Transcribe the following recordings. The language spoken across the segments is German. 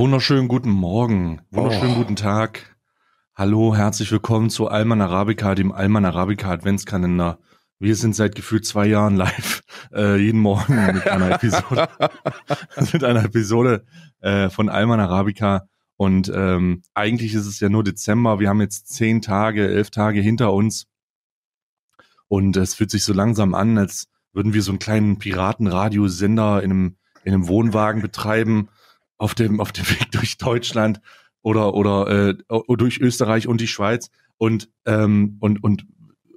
wunderschönen guten Morgen, wunderschönen oh. guten Tag. Hallo, herzlich willkommen zu Alman Arabica, dem Alman Arabica Adventskalender. Wir sind seit gefühlt zwei Jahren live, äh, jeden Morgen mit einer Episode, mit einer Episode äh, von Alman Arabica. Und ähm, eigentlich ist es ja nur Dezember. Wir haben jetzt zehn Tage, elf Tage hinter uns. Und es fühlt sich so langsam an, als würden wir so einen kleinen Piratenradiosender in einem, in einem Wohnwagen betreiben auf dem, auf dem Weg durch Deutschland oder, oder äh, durch Österreich und die Schweiz. Und, ähm, und, und,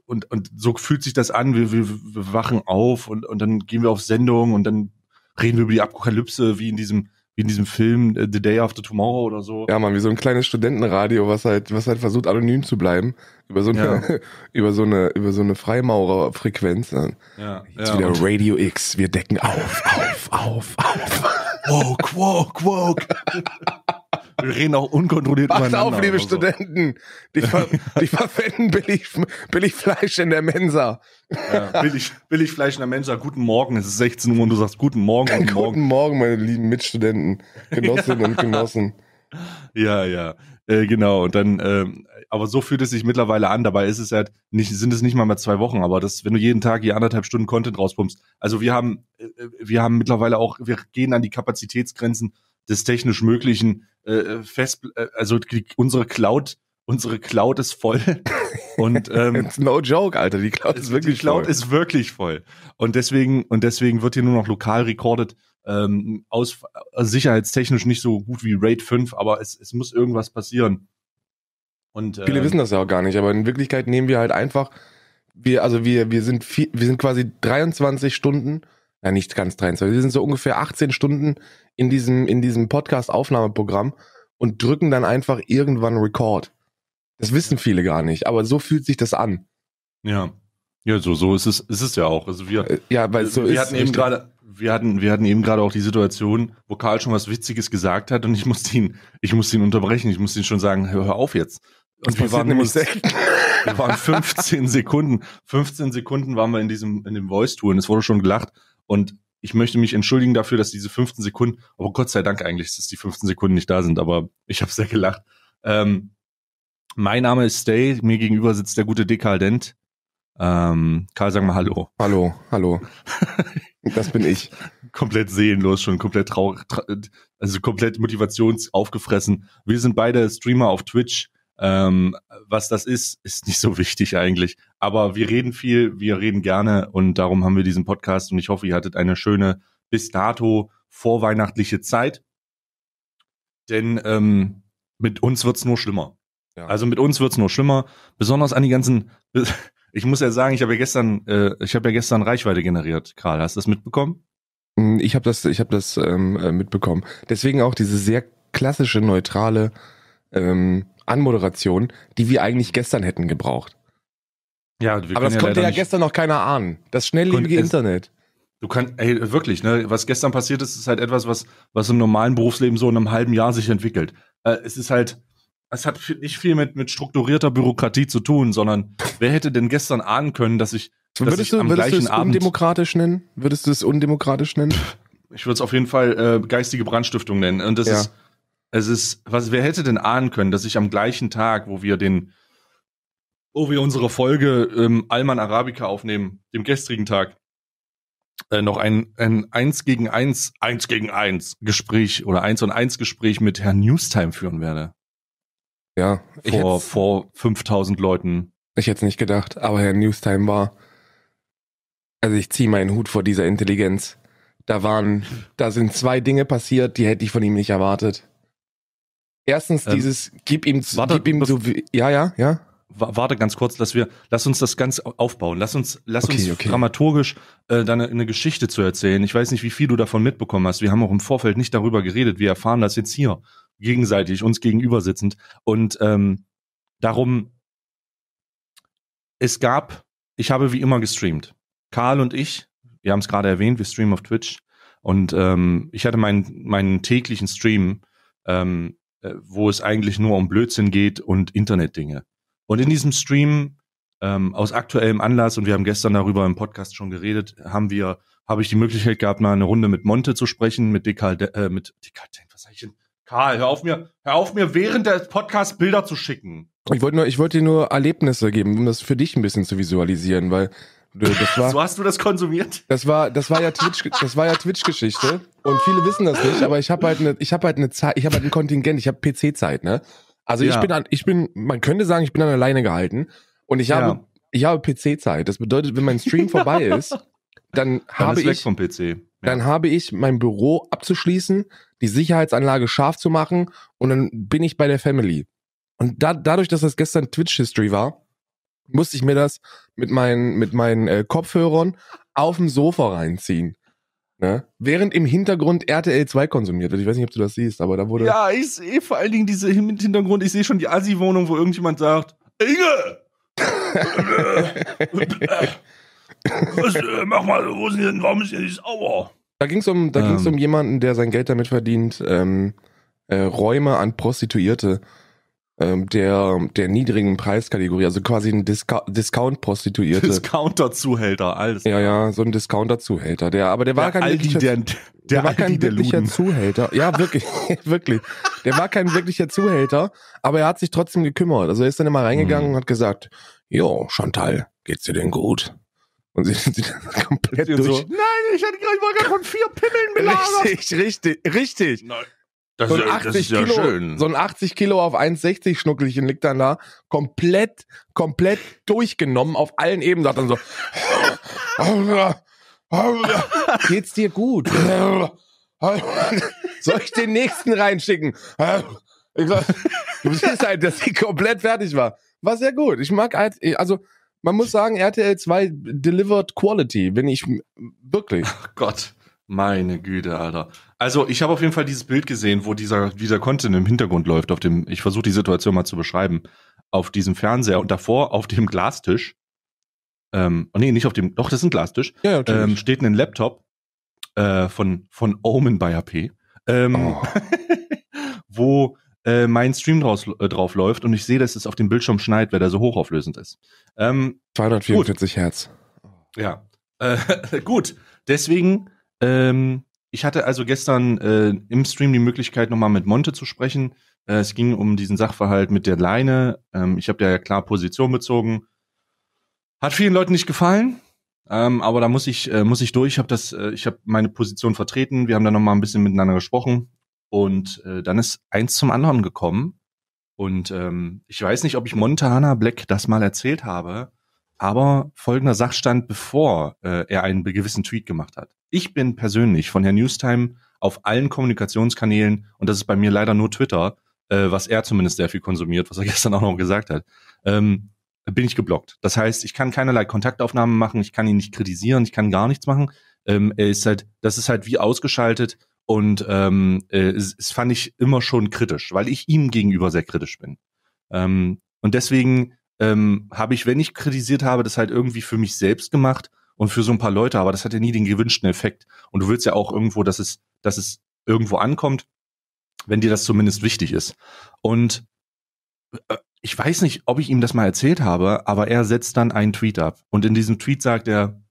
und, und so fühlt sich das an. Wir, wir, wir wachen auf und, und dann gehen wir auf Sendung und dann reden wir über die Apokalypse wie in diesem wie in diesem Film äh, The Day After Tomorrow oder so. Ja, man, wie so ein kleines Studentenradio, was halt, was halt versucht, anonym zu bleiben. Über so eine, ja. über so eine, über so eine Freimaurerfrequenz. Ja, Jetzt ja, wieder Radio X, wir decken auf, auf, auf, auf woke, woke, woke. Wir reden auch unkontrolliert Pass auf, liebe so. Studenten. Dich, ver dich verwenden billig, billig Fleisch in der Mensa. Ja, billig, billig Fleisch in der Mensa. Guten Morgen, es ist 16 Uhr und du sagst guten Morgen. Guten Morgen, guten Morgen meine lieben Mitstudenten, Genossinnen ja. und Genossen. Ja, ja. Äh, genau, und dann, äh, aber so fühlt es sich mittlerweile an. Dabei ist es halt nicht, sind es nicht mal mehr zwei Wochen, aber das, wenn du jeden Tag hier anderthalb Stunden Content rauspumpst. Also wir haben, äh, äh wir haben mittlerweile auch, wir gehen an die Kapazitätsgrenzen des technisch möglichen äh, äh fest, äh, also die, unsere Cloud, unsere Cloud ist voll. Und ähm, It's no joke, Alter, die Cloud ist, ist wirklich die Cloud voll. ist wirklich voll. Und deswegen und deswegen wird hier nur noch lokal recorded ähm, aus, also sicherheitstechnisch nicht so gut wie RAID 5, aber es, es muss irgendwas passieren. Und, äh, Viele ähm, wissen das ja auch gar nicht, aber in Wirklichkeit nehmen wir halt einfach, wir, also wir, wir sind viel, wir sind quasi 23 Stunden, ja nicht ganz 23, wir sind so ungefähr 18 Stunden in diesem, in diesem Podcast-Aufnahmeprogramm und drücken dann einfach irgendwann Record. Das wissen viele gar nicht, aber so fühlt sich das an. Ja. Ja, so, so ist es, ist es ja auch. Also wir, äh, ja, weil so wir ist hatten eben gerade, wir hatten, wir hatten eben gerade auch die Situation, wo Karl schon was Witziges gesagt hat und ich musste ihn, ich musste ihn unterbrechen. Ich musste ihn schon sagen, hör auf jetzt. Und wir waren nämlich wir waren 15 Sekunden. 15 Sekunden waren wir in diesem, in dem voice tool und es wurde schon gelacht. Und ich möchte mich entschuldigen dafür, dass diese 15 Sekunden, aber Gott sei Dank eigentlich, dass die 15 Sekunden nicht da sind, aber ich habe sehr gelacht. Ähm, mein Name ist Stay, mir gegenüber sitzt der gute Dekadent. Ähm, Karl, sag mal Hallo. Hallo, hallo. das bin ich. komplett seelenlos, schon komplett traurig, also komplett motivationsaufgefressen. Wir sind beide Streamer auf Twitch. Ähm, was das ist, ist nicht so wichtig eigentlich. Aber wir reden viel, wir reden gerne und darum haben wir diesen Podcast und ich hoffe, ihr hattet eine schöne bis dato vorweihnachtliche Zeit. Denn ähm, mit uns wird's nur schlimmer. Ja. Also mit uns wird's nur schlimmer. Besonders an die ganzen, ich muss ja sagen, ich habe ja gestern, äh, ich habe ja gestern Reichweite generiert, Karl. Hast du das mitbekommen? Hm, ich habe das, ich habe das ähm, äh, mitbekommen. Deswegen auch diese sehr klassische neutrale ähm, Anmoderation, die wir eigentlich gestern hätten gebraucht. Ja, wir aber das ja konnte ja gestern noch keiner ahnen. Das schnelllebige Internet. Du kannst, ey, wirklich, ne, was gestern passiert ist, ist halt etwas, was, was im normalen Berufsleben so in einem halben Jahr sich entwickelt. Äh, es ist halt, es hat nicht viel mit, mit strukturierter Bürokratie zu tun, sondern wer hätte denn gestern ahnen können, dass ich, würdest dass ich du, würdest gleichen du es Abend undemokratisch nennen? Würdest du es undemokratisch nennen? Ich würde es auf jeden Fall äh, geistige Brandstiftung nennen. Und das ja. ist, es ist, was, wer hätte denn ahnen können, dass ich am gleichen Tag, wo wir den, wo wir unsere Folge ähm, Alman Arabica aufnehmen, dem gestrigen Tag, äh, noch ein, ein 1 gegen 1, 1 gegen 1 Gespräch oder 1 und 1 Gespräch mit Herrn Newstime führen werde. Ja, vor, vor 5000 Leuten. Ich hätte es nicht gedacht, aber Herr Newstime war. Also ich ziehe meinen Hut vor dieser Intelligenz. Da waren, da sind zwei Dinge passiert, die hätte ich von ihm nicht erwartet. Erstens ähm, dieses, gib ihm, warte, gib ihm so, ja, ja, ja. Warte ganz kurz, dass wir, lass uns das ganz aufbauen. Lass uns, lass okay, uns okay. dramaturgisch äh, dann ne, eine Geschichte zu erzählen. Ich weiß nicht, wie viel du davon mitbekommen hast. Wir haben auch im Vorfeld nicht darüber geredet. Wir erfahren das jetzt hier gegenseitig uns gegenüber sitzend. Und ähm, darum, es gab, ich habe wie immer gestreamt. Karl und ich, wir haben es gerade erwähnt, wir streamen auf Twitch. Und ähm, ich hatte meinen, meinen täglichen Stream, ähm, äh, wo es eigentlich nur um Blödsinn geht und Internetdinge. Und in diesem Stream ähm, aus aktuellem Anlass, und wir haben gestern darüber im Podcast schon geredet, haben wir, habe ich die Möglichkeit gehabt, mal eine Runde mit Monte zu sprechen, mit Dekal, äh, mit Dekal, was sag ich denn? Karl, hör auf mir, hör auf mir während des Podcasts Bilder zu schicken. Ich wollte nur, ich wollte dir nur Erlebnisse geben, um das für dich ein bisschen zu visualisieren, weil das war, so hast du das konsumiert? Das war, das war ja Twitch, das war ja Twitch-Geschichte und viele wissen das nicht, aber ich habe halt eine, ich habe halt eine Zeit, ich habe halt ein Kontingent, ich habe PC-Zeit, ne? Also ja. ich bin an, ich bin, man könnte sagen, ich bin an alleine gehalten und ich ja. ich habe PC-Zeit. Das bedeutet, wenn mein Stream vorbei ist, dann, dann habe ich, dann ja. habe ich mein Büro abzuschließen, die Sicherheitsanlage scharf zu machen und dann bin ich bei der Family. Und da, dadurch, dass das gestern Twitch History war, musste ich mir das mit meinen, mit meinen äh, Kopfhörern auf dem Sofa reinziehen. Ne? Während im Hintergrund RTL 2 konsumiert wird. Ich weiß nicht, ob du das siehst, aber da wurde. Ja, ich sehe vor allen Dingen diese im Hintergrund, ich sehe schon die Assi-Wohnung, wo irgendjemand sagt, Inge! Was, äh, mach mal, wo sind denn, warum ist denn die sauer? Da ging es um, da ähm, ging's um jemanden, der sein Geld damit verdient, ähm, äh, Räume an Prostituierte ähm, der, der niedrigen Preiskategorie, also quasi ein Disca Discount-Prostituierte. Discounter-Zuhälter, alles. Ja, ja, so ein Discounter-Zuhälter. Der, aber der war kein Aldi, wirklicher, der, der, der war kein wirklicher Zuhälter. Ja, wirklich, wirklich. Der war kein wirklicher Zuhälter, aber er hat sich trotzdem gekümmert. Also er ist dann immer reingegangen mhm. und hat gesagt, jo, Chantal, geht's dir denn gut? Und sie sind dann komplett durch. So, Nein, ich, hatte, ich gerade von vier Pimmeln beladen. Richtig, richtig, richtig. Nein. Das, so ein 80 ja Kilo, schön. So ein 80 Kilo auf 1,60 Schnuckelchen liegt dann da, komplett, komplett durchgenommen auf allen Ebenen. Sagt dann so, geht's dir gut? Soll ich den nächsten reinschicken? Ich glaub, du siehst halt, dass sie komplett fertig war. War sehr gut. Ich mag halt, also man muss sagen, RTL 2 delivered quality, bin ich wirklich. Ach Gott, meine Güte, Alter. Also, ich habe auf jeden Fall dieses Bild gesehen, wo dieser, dieser Content im Hintergrund läuft, auf dem, ich versuche die Situation mal zu beschreiben, auf diesem Fernseher und davor auf dem Glastisch, ähm, oh nee, nicht auf dem, doch, das ist ein Glastisch, ja, ähm, steht ein Laptop äh, von, von Omen bei AP, ähm, oh. wo äh, mein Stream draus, äh, drauf läuft und ich sehe, dass es auf dem Bildschirm schneit, weil der so hochauflösend ist. Ähm, 244 gut. Hertz. Ja. Äh, gut, deswegen, ähm, ich hatte also gestern äh, im Stream die Möglichkeit, nochmal mit Monte zu sprechen. Äh, es ging um diesen Sachverhalt mit der Leine. Ähm, ich habe da ja klar Position bezogen. Hat vielen Leuten nicht gefallen. Ähm, aber da muss ich äh, muss ich durch. Ich habe das, äh, ich habe meine Position vertreten. Wir haben da noch mal ein bisschen miteinander gesprochen und äh, dann ist eins zum anderen gekommen. Und ähm, ich weiß nicht, ob ich Montana Black das mal erzählt habe, aber folgender Sachstand, bevor äh, er einen gewissen Tweet gemacht hat. Ich bin persönlich von Herrn Newstime auf allen Kommunikationskanälen, und das ist bei mir leider nur Twitter, äh, was er zumindest sehr viel konsumiert, was er gestern auch noch gesagt hat, ähm, bin ich geblockt. Das heißt, ich kann keinerlei Kontaktaufnahmen machen, ich kann ihn nicht kritisieren, ich kann gar nichts machen. Ähm, er ist halt, das ist halt wie ausgeschaltet. Und ähm, äh, es, es fand ich immer schon kritisch, weil ich ihm gegenüber sehr kritisch bin. Ähm, und deswegen ähm, habe ich, wenn ich kritisiert habe, das halt irgendwie für mich selbst gemacht und für so ein paar Leute, aber das hat ja nie den gewünschten Effekt. Und du willst ja auch irgendwo, dass es, dass es irgendwo ankommt, wenn dir das zumindest wichtig ist. Und äh, ich weiß nicht, ob ich ihm das mal erzählt habe, aber er setzt dann einen Tweet ab. Und in diesem Tweet sagt er,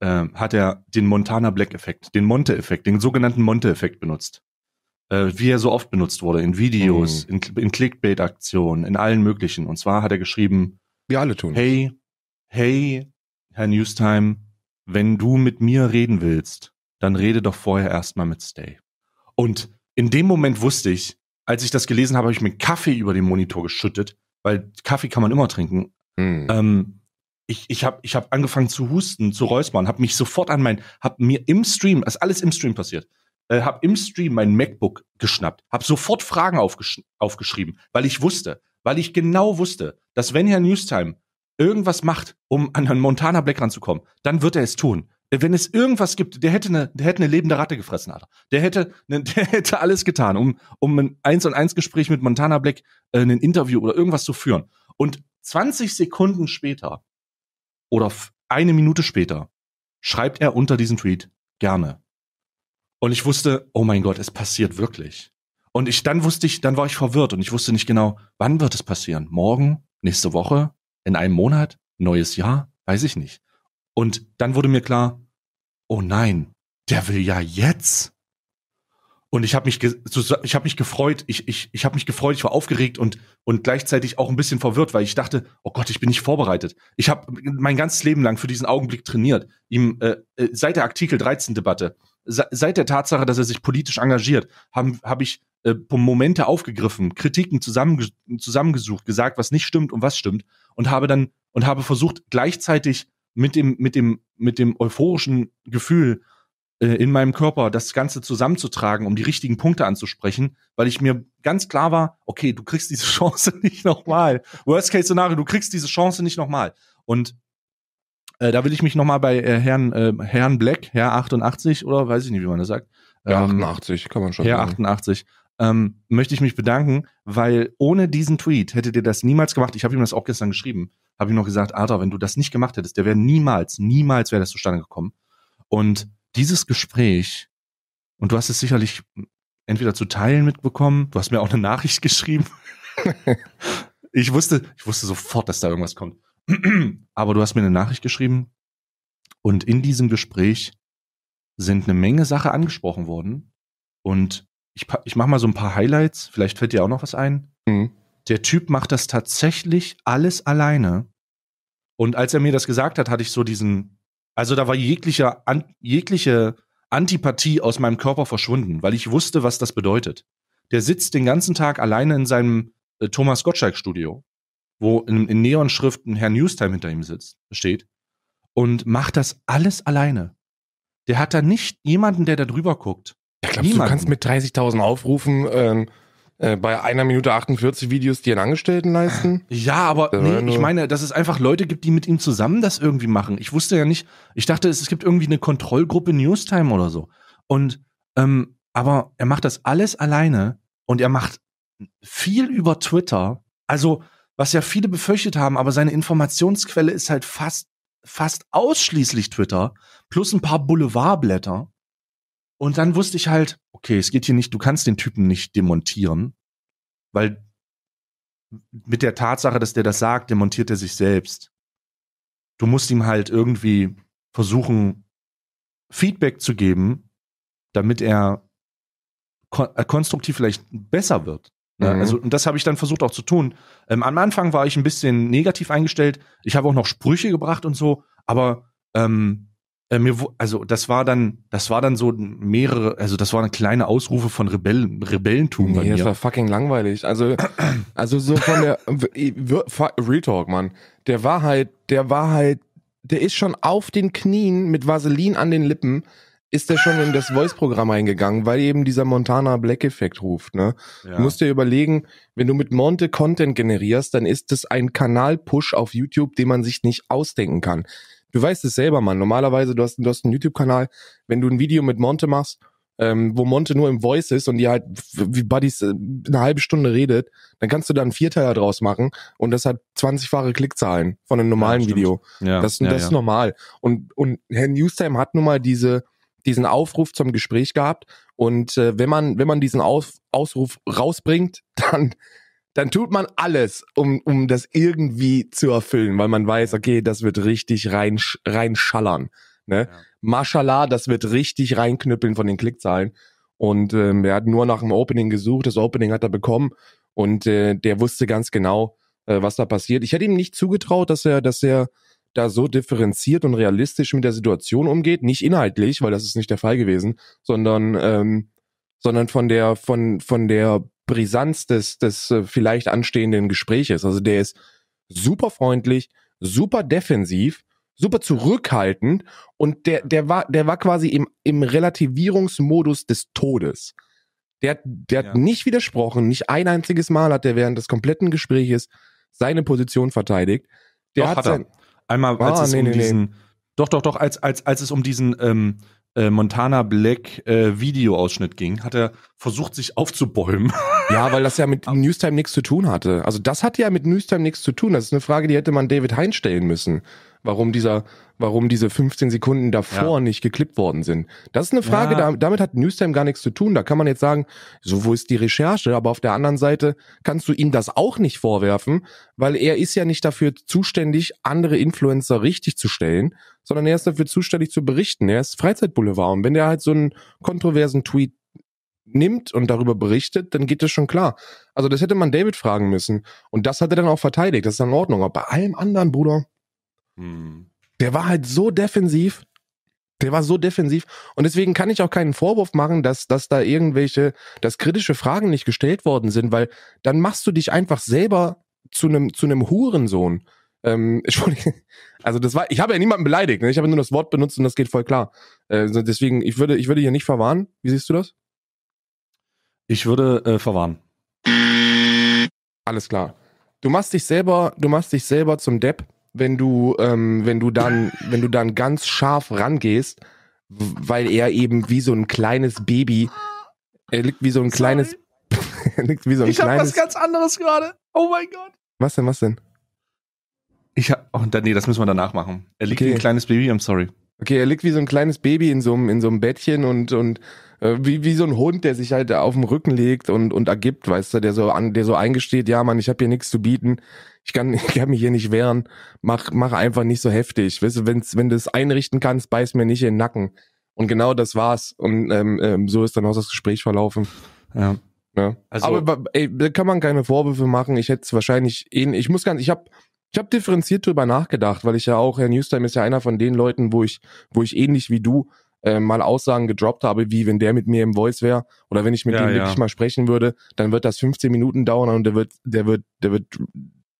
äh, hat er den Montana Black Effekt, den Monte Effekt, den sogenannten Monte Effekt benutzt. Äh, wie er so oft benutzt wurde in Videos, mhm. in, in Clickbait Aktionen, in allen möglichen. Und zwar hat er geschrieben, wir alle tun. Hey, hey, Herr Newstime, wenn du mit mir reden willst, dann rede doch vorher erstmal mit Stay. Und in dem Moment wusste ich, als ich das gelesen habe, habe ich mir Kaffee über den Monitor geschüttet, weil Kaffee kann man immer trinken. Mhm. Ähm, ich, ich habe ich hab angefangen zu husten, zu räuspern, habe mich sofort an mein, habe mir im Stream, das ist alles im Stream passiert, äh, habe im Stream mein MacBook geschnappt, habe sofort Fragen aufgesch aufgeschrieben, weil ich wusste, weil ich genau wusste, dass wenn Herr Newstime irgendwas macht, um an Herrn Montana Black ranzukommen, dann wird er es tun. Äh, wenn es irgendwas gibt, der hätte eine, der hätte eine lebende Ratte gefressen, Alter. Der hätte, ne, der hätte alles getan, um, um ein eins und eins Gespräch mit Montana Black, äh, ein Interview oder irgendwas zu führen. Und 20 Sekunden später oder eine Minute später schreibt er unter diesen Tweet gerne. Und ich wusste, oh mein Gott, es passiert wirklich. Und ich, dann wusste ich, dann war ich verwirrt und ich wusste nicht genau, wann wird es passieren? Morgen? Nächste Woche? In einem Monat? Neues Jahr? Weiß ich nicht. Und dann wurde mir klar, oh nein, der will ja jetzt und ich habe mich ich habe mich gefreut ich ich ich habe mich gefreut ich war aufgeregt und und gleichzeitig auch ein bisschen verwirrt weil ich dachte oh Gott ich bin nicht vorbereitet ich habe mein ganzes Leben lang für diesen Augenblick trainiert ihm äh, äh seit der Artikel 13 Debatte seit der Tatsache dass er sich politisch engagiert haben habe ich äh, Momente aufgegriffen Kritiken zusammen zusammengesucht gesagt was nicht stimmt und was stimmt und habe dann und habe versucht gleichzeitig mit dem mit dem mit dem euphorischen Gefühl äh, in meinem Körper, das Ganze zusammenzutragen, um die richtigen Punkte anzusprechen, weil ich mir ganz klar war, okay, du kriegst diese Chance nicht nochmal. Worst-Case-Szenario, du kriegst diese Chance nicht nochmal. Und äh, da will ich mich nochmal bei äh, Herrn, äh, Herrn Black, Herr 88 oder weiß ich nicht, wie man das sagt. Ähm, Herr 88, kann man schon Herr sagen. Herr 88. Ähm, möchte ich mich bedanken, weil ohne diesen Tweet hättet ihr das niemals gemacht. Ich habe ihm das auch gestern geschrieben. Habe ihm noch gesagt, Adra, wenn du das nicht gemacht hättest, der wäre niemals, niemals wäre das zustande gekommen. Und dieses Gespräch, und du hast es sicherlich entweder zu Teilen mitbekommen, du hast mir auch eine Nachricht geschrieben. ich wusste, ich wusste sofort, dass da irgendwas kommt. Aber du hast mir eine Nachricht geschrieben und in diesem Gespräch sind eine Menge Sachen angesprochen worden und ich, ich mache mal so ein paar Highlights, vielleicht fällt dir auch noch was ein. Mhm. Der Typ macht das tatsächlich alles alleine. Und als er mir das gesagt hat, hatte ich so diesen also da war jegliche, an, jegliche Antipathie aus meinem Körper verschwunden, weil ich wusste, was das bedeutet. Der sitzt den ganzen Tag alleine in seinem äh, Thomas Gottschalk-Studio, wo in, in Neonschriften Herr Newstime hinter ihm sitzt, steht, und macht das alles alleine. Der hat da nicht jemanden, der da drüber guckt. Ja, glaubst, Niemanden. du kannst mit 30.000 Aufrufen ähm, äh, bei einer Minute 48 Videos, die einen Angestellten leisten. Ja, aber äh, nee, ich meine, dass es einfach Leute gibt, die mit ihm zusammen das irgendwie machen. Ich wusste ja nicht, ich dachte, es gibt irgendwie eine Kontrollgruppe Newstime oder so. Und ähm, aber er macht das alles alleine und er macht viel über Twitter. Also, was ja viele befürchtet haben, aber seine Informationsquelle ist halt fast fast ausschließlich Twitter plus ein paar Boulevardblätter. Und dann wusste ich halt, okay, es geht hier nicht, du kannst den Typen nicht demontieren, weil mit der Tatsache, dass der das sagt, demontiert er sich selbst. Du musst ihm halt irgendwie versuchen, Feedback zu geben, damit er kon äh, konstruktiv vielleicht besser wird. Ne? Mhm. Also, und das habe ich dann versucht auch zu tun. Ähm, am Anfang war ich ein bisschen negativ eingestellt. Ich habe auch noch Sprüche gebracht und so, aber ähm, äh, mir, also das war dann, das war dann so mehrere, also das waren kleine Ausrufe von Rebell Rebellentum nee, bei mir. das war fucking langweilig. Also, also so von der Real Talk, Mann. Der war halt, der war halt, der ist schon auf den Knien mit Vaseline an den Lippen, ist der schon in das Voice-Programm eingegangen, weil eben dieser Montana Black-Effekt ruft, ne? Ja. Du musst dir überlegen, wenn du mit Monte Content generierst, dann ist das ein Kanal-Push auf YouTube, den man sich nicht ausdenken kann. Du weißt es selber, Mann. Normalerweise, du hast, du hast einen YouTube-Kanal, wenn du ein Video mit Monte machst, ähm, wo Monte nur im Voice ist und die halt wie Buddies äh, eine halbe Stunde redet, dann kannst du da einen Vierteiler draus machen und das hat 20-fache Klickzahlen von einem normalen ja, Video. Ja, das, ja, das ist normal. Und, und Herr Newstime hat nun mal diese, diesen Aufruf zum Gespräch gehabt und äh, wenn man wenn man diesen Auf, Ausruf rausbringt, dann dann tut man alles, um, um das irgendwie zu erfüllen, weil man weiß, okay, das wird richtig rein, reinschallern. Ne? Ja. Mashallah, das wird richtig reinknüppeln von den Klickzahlen. Und ähm, er hat nur nach dem Opening gesucht, das Opening hat er bekommen und äh, der wusste ganz genau, äh, was da passiert. Ich hätte ihm nicht zugetraut, dass er, dass er da so differenziert und realistisch mit der Situation umgeht. Nicht inhaltlich, weil das ist nicht der Fall gewesen, sondern, ähm, sondern von der, von, von der Brisanz des, des äh, vielleicht anstehenden Gespräches. Also der ist super freundlich, super defensiv, super zurückhaltend und der, der war, der war quasi im, im Relativierungsmodus des Todes. Der, der ja. hat nicht widersprochen, nicht ein einziges Mal hat er während des kompletten Gespräches seine Position verteidigt. Der doch, hat, hat er. Sein, einmal ah, als es nee, um nee, diesen nee. doch doch doch als als als es um diesen ähm, äh, Montana Black äh, Videoausschnitt ging, hat er versucht sich aufzubäumen. Ja, weil das ja mit Newstime nichts zu tun hatte. Also das hat ja mit Newstime nichts zu tun. Das ist eine Frage, die hätte man David Hein stellen müssen. Warum dieser, warum diese 15 Sekunden davor ja. nicht geklippt worden sind. Das ist eine Frage, ja. da, damit hat Newstime gar nichts zu tun. Da kann man jetzt sagen, so wo ist die Recherche? Aber auf der anderen Seite kannst du ihm das auch nicht vorwerfen, weil er ist ja nicht dafür zuständig, andere Influencer richtig zu stellen, sondern er ist dafür zuständig zu berichten. Er ist Freizeitboulevard. Und wenn der halt so einen kontroversen Tweet nimmt und darüber berichtet, dann geht das schon klar. Also das hätte man David fragen müssen. Und das hat er dann auch verteidigt. Das ist dann in Ordnung. Aber bei allem anderen, Bruder, hm. der war halt so defensiv. Der war so defensiv. Und deswegen kann ich auch keinen Vorwurf machen, dass, dass da irgendwelche, dass kritische Fragen nicht gestellt worden sind, weil dann machst du dich einfach selber zu einem, zu einem Hurensohn. Ähm, also das war, ich habe ja niemanden beleidigt, ne? ich habe nur das Wort benutzt und das geht voll klar. Äh, deswegen, ich würde, ich würde hier nicht verwarnen. Wie siehst du das? Ich würde äh, verwarnen. Alles klar. Du machst dich selber, du machst dich selber zum Depp, wenn du, ähm, wenn du dann, wenn du dann ganz scharf rangehst, weil er eben wie so ein kleines Baby, er liegt wie so ein Sorry. kleines, er liegt wie so ein ich kleines. Ich hab was ganz anderes gerade. Oh mein Gott. Was denn, was denn? Ich hab, oh, nee, das müssen wir danach machen. Er liegt okay. wie ein kleines Baby, I'm sorry. Okay, er liegt wie so ein kleines Baby in so einem, in so einem Bettchen und, und äh, wie, wie so ein Hund, der sich halt auf den Rücken legt und, und ergibt, weißt du, der so an, der so eingesteht, ja Mann, ich habe hier nichts zu bieten, ich kann, ich kann mich hier nicht wehren, mach, mach einfach nicht so heftig. Weißt du, wenn's, wenn du es einrichten kannst, beiß mir nicht in den Nacken. Und genau das war's. Und ähm, ähm, so ist dann auch das Gespräch verlaufen. Ja. ja. Also, Aber ey, da kann man keine Vorwürfe machen. Ich hätte es wahrscheinlich ähnlich. Eh ich muss ganz, ich habe ich hab differenziert drüber nachgedacht, weil ich ja auch, Herr Newstime ist ja einer von den Leuten, wo ich, wo ich ähnlich wie du äh, mal Aussagen gedroppt habe, wie wenn der mit mir im Voice wäre oder wenn ich mit ja, ihm ja. wirklich mal sprechen würde, dann wird das 15 Minuten dauern und der wird, der wird, der wird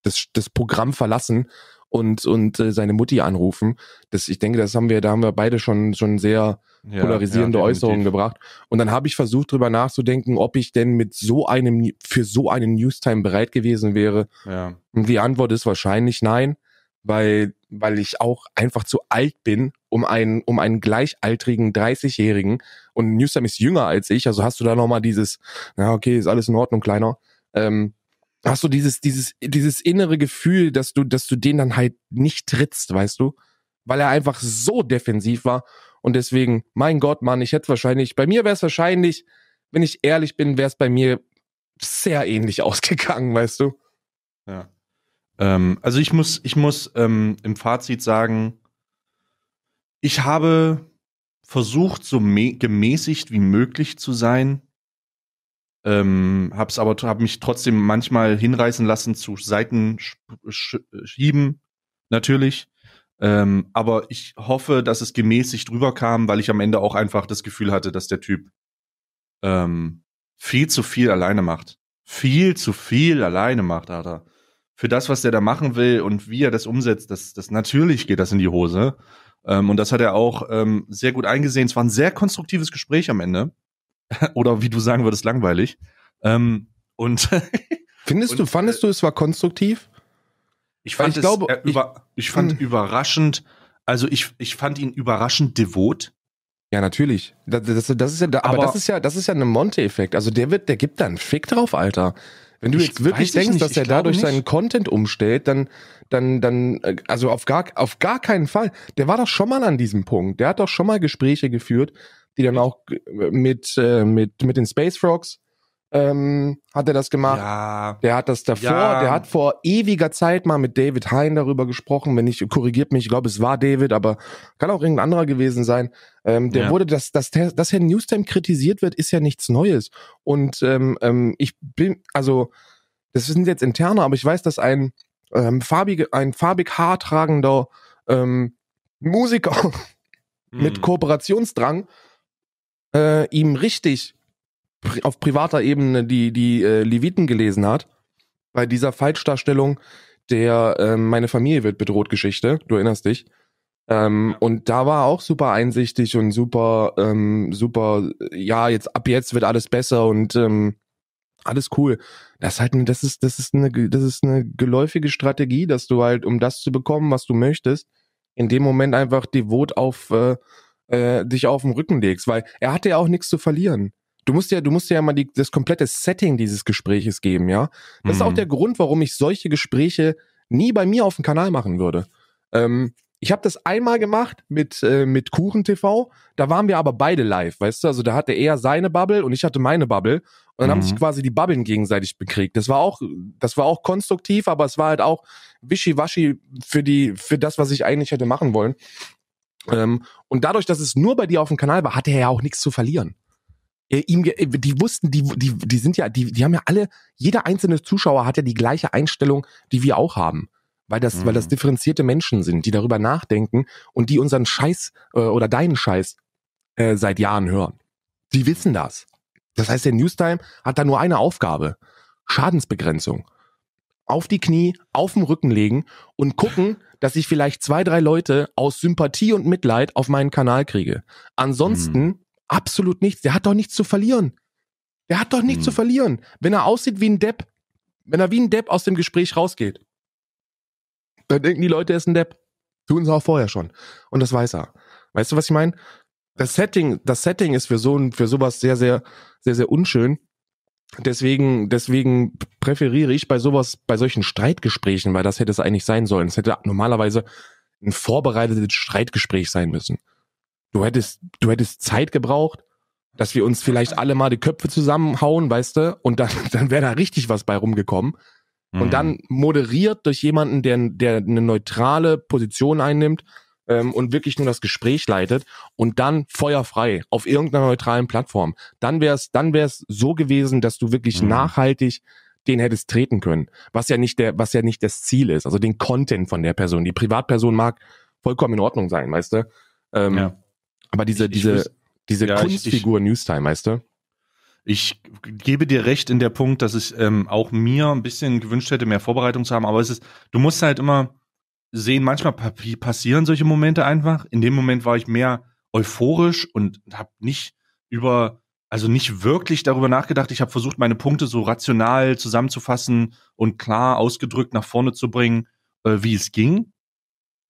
das, das Programm verlassen und und äh, seine Mutti anrufen. Das, ich denke, das haben wir, da haben wir beide schon schon sehr ja, polarisierende ja, Äußerungen gebracht. Und dann habe ich versucht, drüber nachzudenken, ob ich denn mit so einem für so einen Newstime bereit gewesen wäre. Ja. Und die Antwort ist wahrscheinlich nein, weil weil ich auch einfach zu alt bin, um einen, um einen gleichaltrigen 30-Jährigen. Und Newsom ist jünger als ich, also hast du da nochmal dieses, na okay, ist alles in Ordnung, Kleiner. Ähm, hast du dieses, dieses, dieses innere Gefühl, dass du, dass du den dann halt nicht trittst, weißt du? Weil er einfach so defensiv war. Und deswegen, mein Gott, Mann, ich hätte wahrscheinlich, bei mir wäre es wahrscheinlich, wenn ich ehrlich bin, wäre es bei mir sehr ähnlich ausgegangen, weißt du? Ja. Ähm, also ich muss, ich muss ähm, im Fazit sagen, ich habe versucht, so gemäßigt wie möglich zu sein. Ähm, hab's aber hab mich trotzdem manchmal hinreißen lassen zu Seitenschieben, natürlich. Ähm, aber ich hoffe, dass es gemäßigt rüberkam, weil ich am Ende auch einfach das Gefühl hatte, dass der Typ ähm, viel zu viel alleine macht. Viel zu viel alleine macht, Alter für das, was der da machen will und wie er das umsetzt, das, das natürlich geht das in die Hose. Ähm, und das hat er auch ähm, sehr gut eingesehen. Es war ein sehr konstruktives Gespräch am Ende. Oder wie du sagen würdest, langweilig. Ähm, und Findest und, du, äh, fandest du, es war konstruktiv? Ich fand ich es glaube, äh, ich, ich fand hm. überraschend, also ich, ich fand ihn überraschend devot. Ja, natürlich. Das, das, das ist ja, aber, aber, das ist ja, das ist ja ein Monte-Effekt. Also der wird, der gibt da einen Fick drauf, Alter. Wenn du ich jetzt wirklich denkst, nicht. dass er dadurch nicht. seinen Content umstellt, dann, dann, dann, äh, also auf gar, auf gar keinen Fall. Der war doch schon mal an diesem Punkt. Der hat doch schon mal Gespräche geführt, die dann auch äh, mit, äh, mit, mit den Space Frogs ähm, hat er das gemacht. Ja. Der hat das davor, ja. der hat vor ewiger Zeit mal mit David Hein darüber gesprochen, wenn ich, korrigiert mich, ich glaube, es war David, aber kann auch irgendein anderer gewesen sein. Ähm, der ja. wurde, dass, dass, dass Herr Newstime kritisiert wird, ist ja nichts Neues. Und ähm, ähm, ich bin, also, das sind jetzt interne, aber ich weiß, dass ein ähm, farbige, ein farbig haartragender ähm, Musiker mit mhm. Kooperationsdrang äh, ihm richtig auf privater Ebene die, die äh, Leviten gelesen hat, bei dieser Falschdarstellung der äh, Meine Familie wird bedroht Geschichte, du erinnerst dich. Ähm, und da war auch super einsichtig und super, ähm, super, ja, jetzt ab jetzt wird alles besser und ähm, alles cool. Das ist halt, das ist, das ist eine, das ist eine geläufige Strategie, dass du halt, um das zu bekommen, was du möchtest, in dem Moment einfach devot auf äh, äh, dich auf den Rücken legst, weil er hatte ja auch nichts zu verlieren. Du musst ja, du musst ja mal die, das komplette Setting dieses Gespräches geben, ja. Das mhm. ist auch mhm. der Grund, warum ich solche Gespräche nie bei mir auf dem Kanal machen würde. Ähm, ich habe das einmal gemacht mit, äh, mit Kuchen TV. Da waren wir aber beide live, weißt du? Also da hatte er seine Bubble und ich hatte meine Bubble. Und dann mhm. haben sich mhm. quasi die Bubbeln gegenseitig bekriegt. Das war auch, das war auch konstruktiv, aber es war halt auch wischiwaschi für die, für das, was ich eigentlich hätte machen wollen. Ähm, und dadurch, dass es nur bei dir auf dem Kanal war, hatte er ja auch nichts zu verlieren. Äh, ihm, äh, die wussten, die, die, die sind ja, die, die haben ja alle, jeder einzelne Zuschauer hat ja die gleiche Einstellung, die wir auch haben. Weil das, mhm. weil das mhm. differenzierte Menschen sind, die darüber nachdenken und die unseren Scheiß äh, oder deinen Scheiß äh, seit Jahren hören. Die wissen das. Das heißt, der Newstime hat da nur eine Aufgabe. Schadensbegrenzung. Auf die Knie, auf den Rücken legen und gucken, dass ich vielleicht zwei, drei Leute aus Sympathie und Mitleid auf meinen Kanal kriege. Ansonsten mhm. Absolut nichts. Der hat doch nichts zu verlieren. Der hat doch nichts mhm. zu hm. verlieren. Wenn er aussieht wie ein Depp, wenn er wie ein Depp aus dem Gespräch rausgeht, dann denken die Leute, er ist ein Depp. Tun sie auch vorher schon. Und das weiß er. Weißt du, was ich meine? Das Setting, das Setting ist für so für sowas sehr, sehr, sehr, sehr unschön. Deswegen, deswegen präferiere ich bei sowas, bei solchen Streitgesprächen, weil das hätte es eigentlich sein sollen. Es hätte normalerweise ein vorbereitetes Streitgespräch sein müssen du hättest, du hättest Zeit gebraucht, dass wir uns vielleicht alle mal die Köpfe zusammenhauen, weißt du, und dann, dann wäre da richtig was bei rumgekommen. Mhm. Und dann moderiert durch jemanden, der, der eine neutrale Position einnimmt ähm, und wirklich nur das Gespräch leitet und dann feuerfrei auf irgendeiner neutralen Plattform. Dann wäre es dann wär's so gewesen, dass du wirklich mhm. nachhaltig den hättest treten können, was ja nicht der, was ja nicht das Ziel ist, also den Content von der Person. Die Privatperson mag vollkommen in Ordnung sein, weißt du. Ähm, ja. Aber diese, ich, diese, muss, diese ja, Kunstfigur Newstime, weißt du? Ich gebe dir recht in der Punkt, dass ich ähm, auch mir ein bisschen gewünscht hätte, mehr Vorbereitung zu haben. Aber es ist, du musst halt immer sehen, manchmal passieren solche Momente einfach. In dem Moment war ich mehr euphorisch und habe nicht über, also nicht wirklich darüber nachgedacht. Ich habe versucht, meine Punkte so rational zusammenzufassen und klar ausgedrückt nach vorne zu bringen, äh, wie es ging.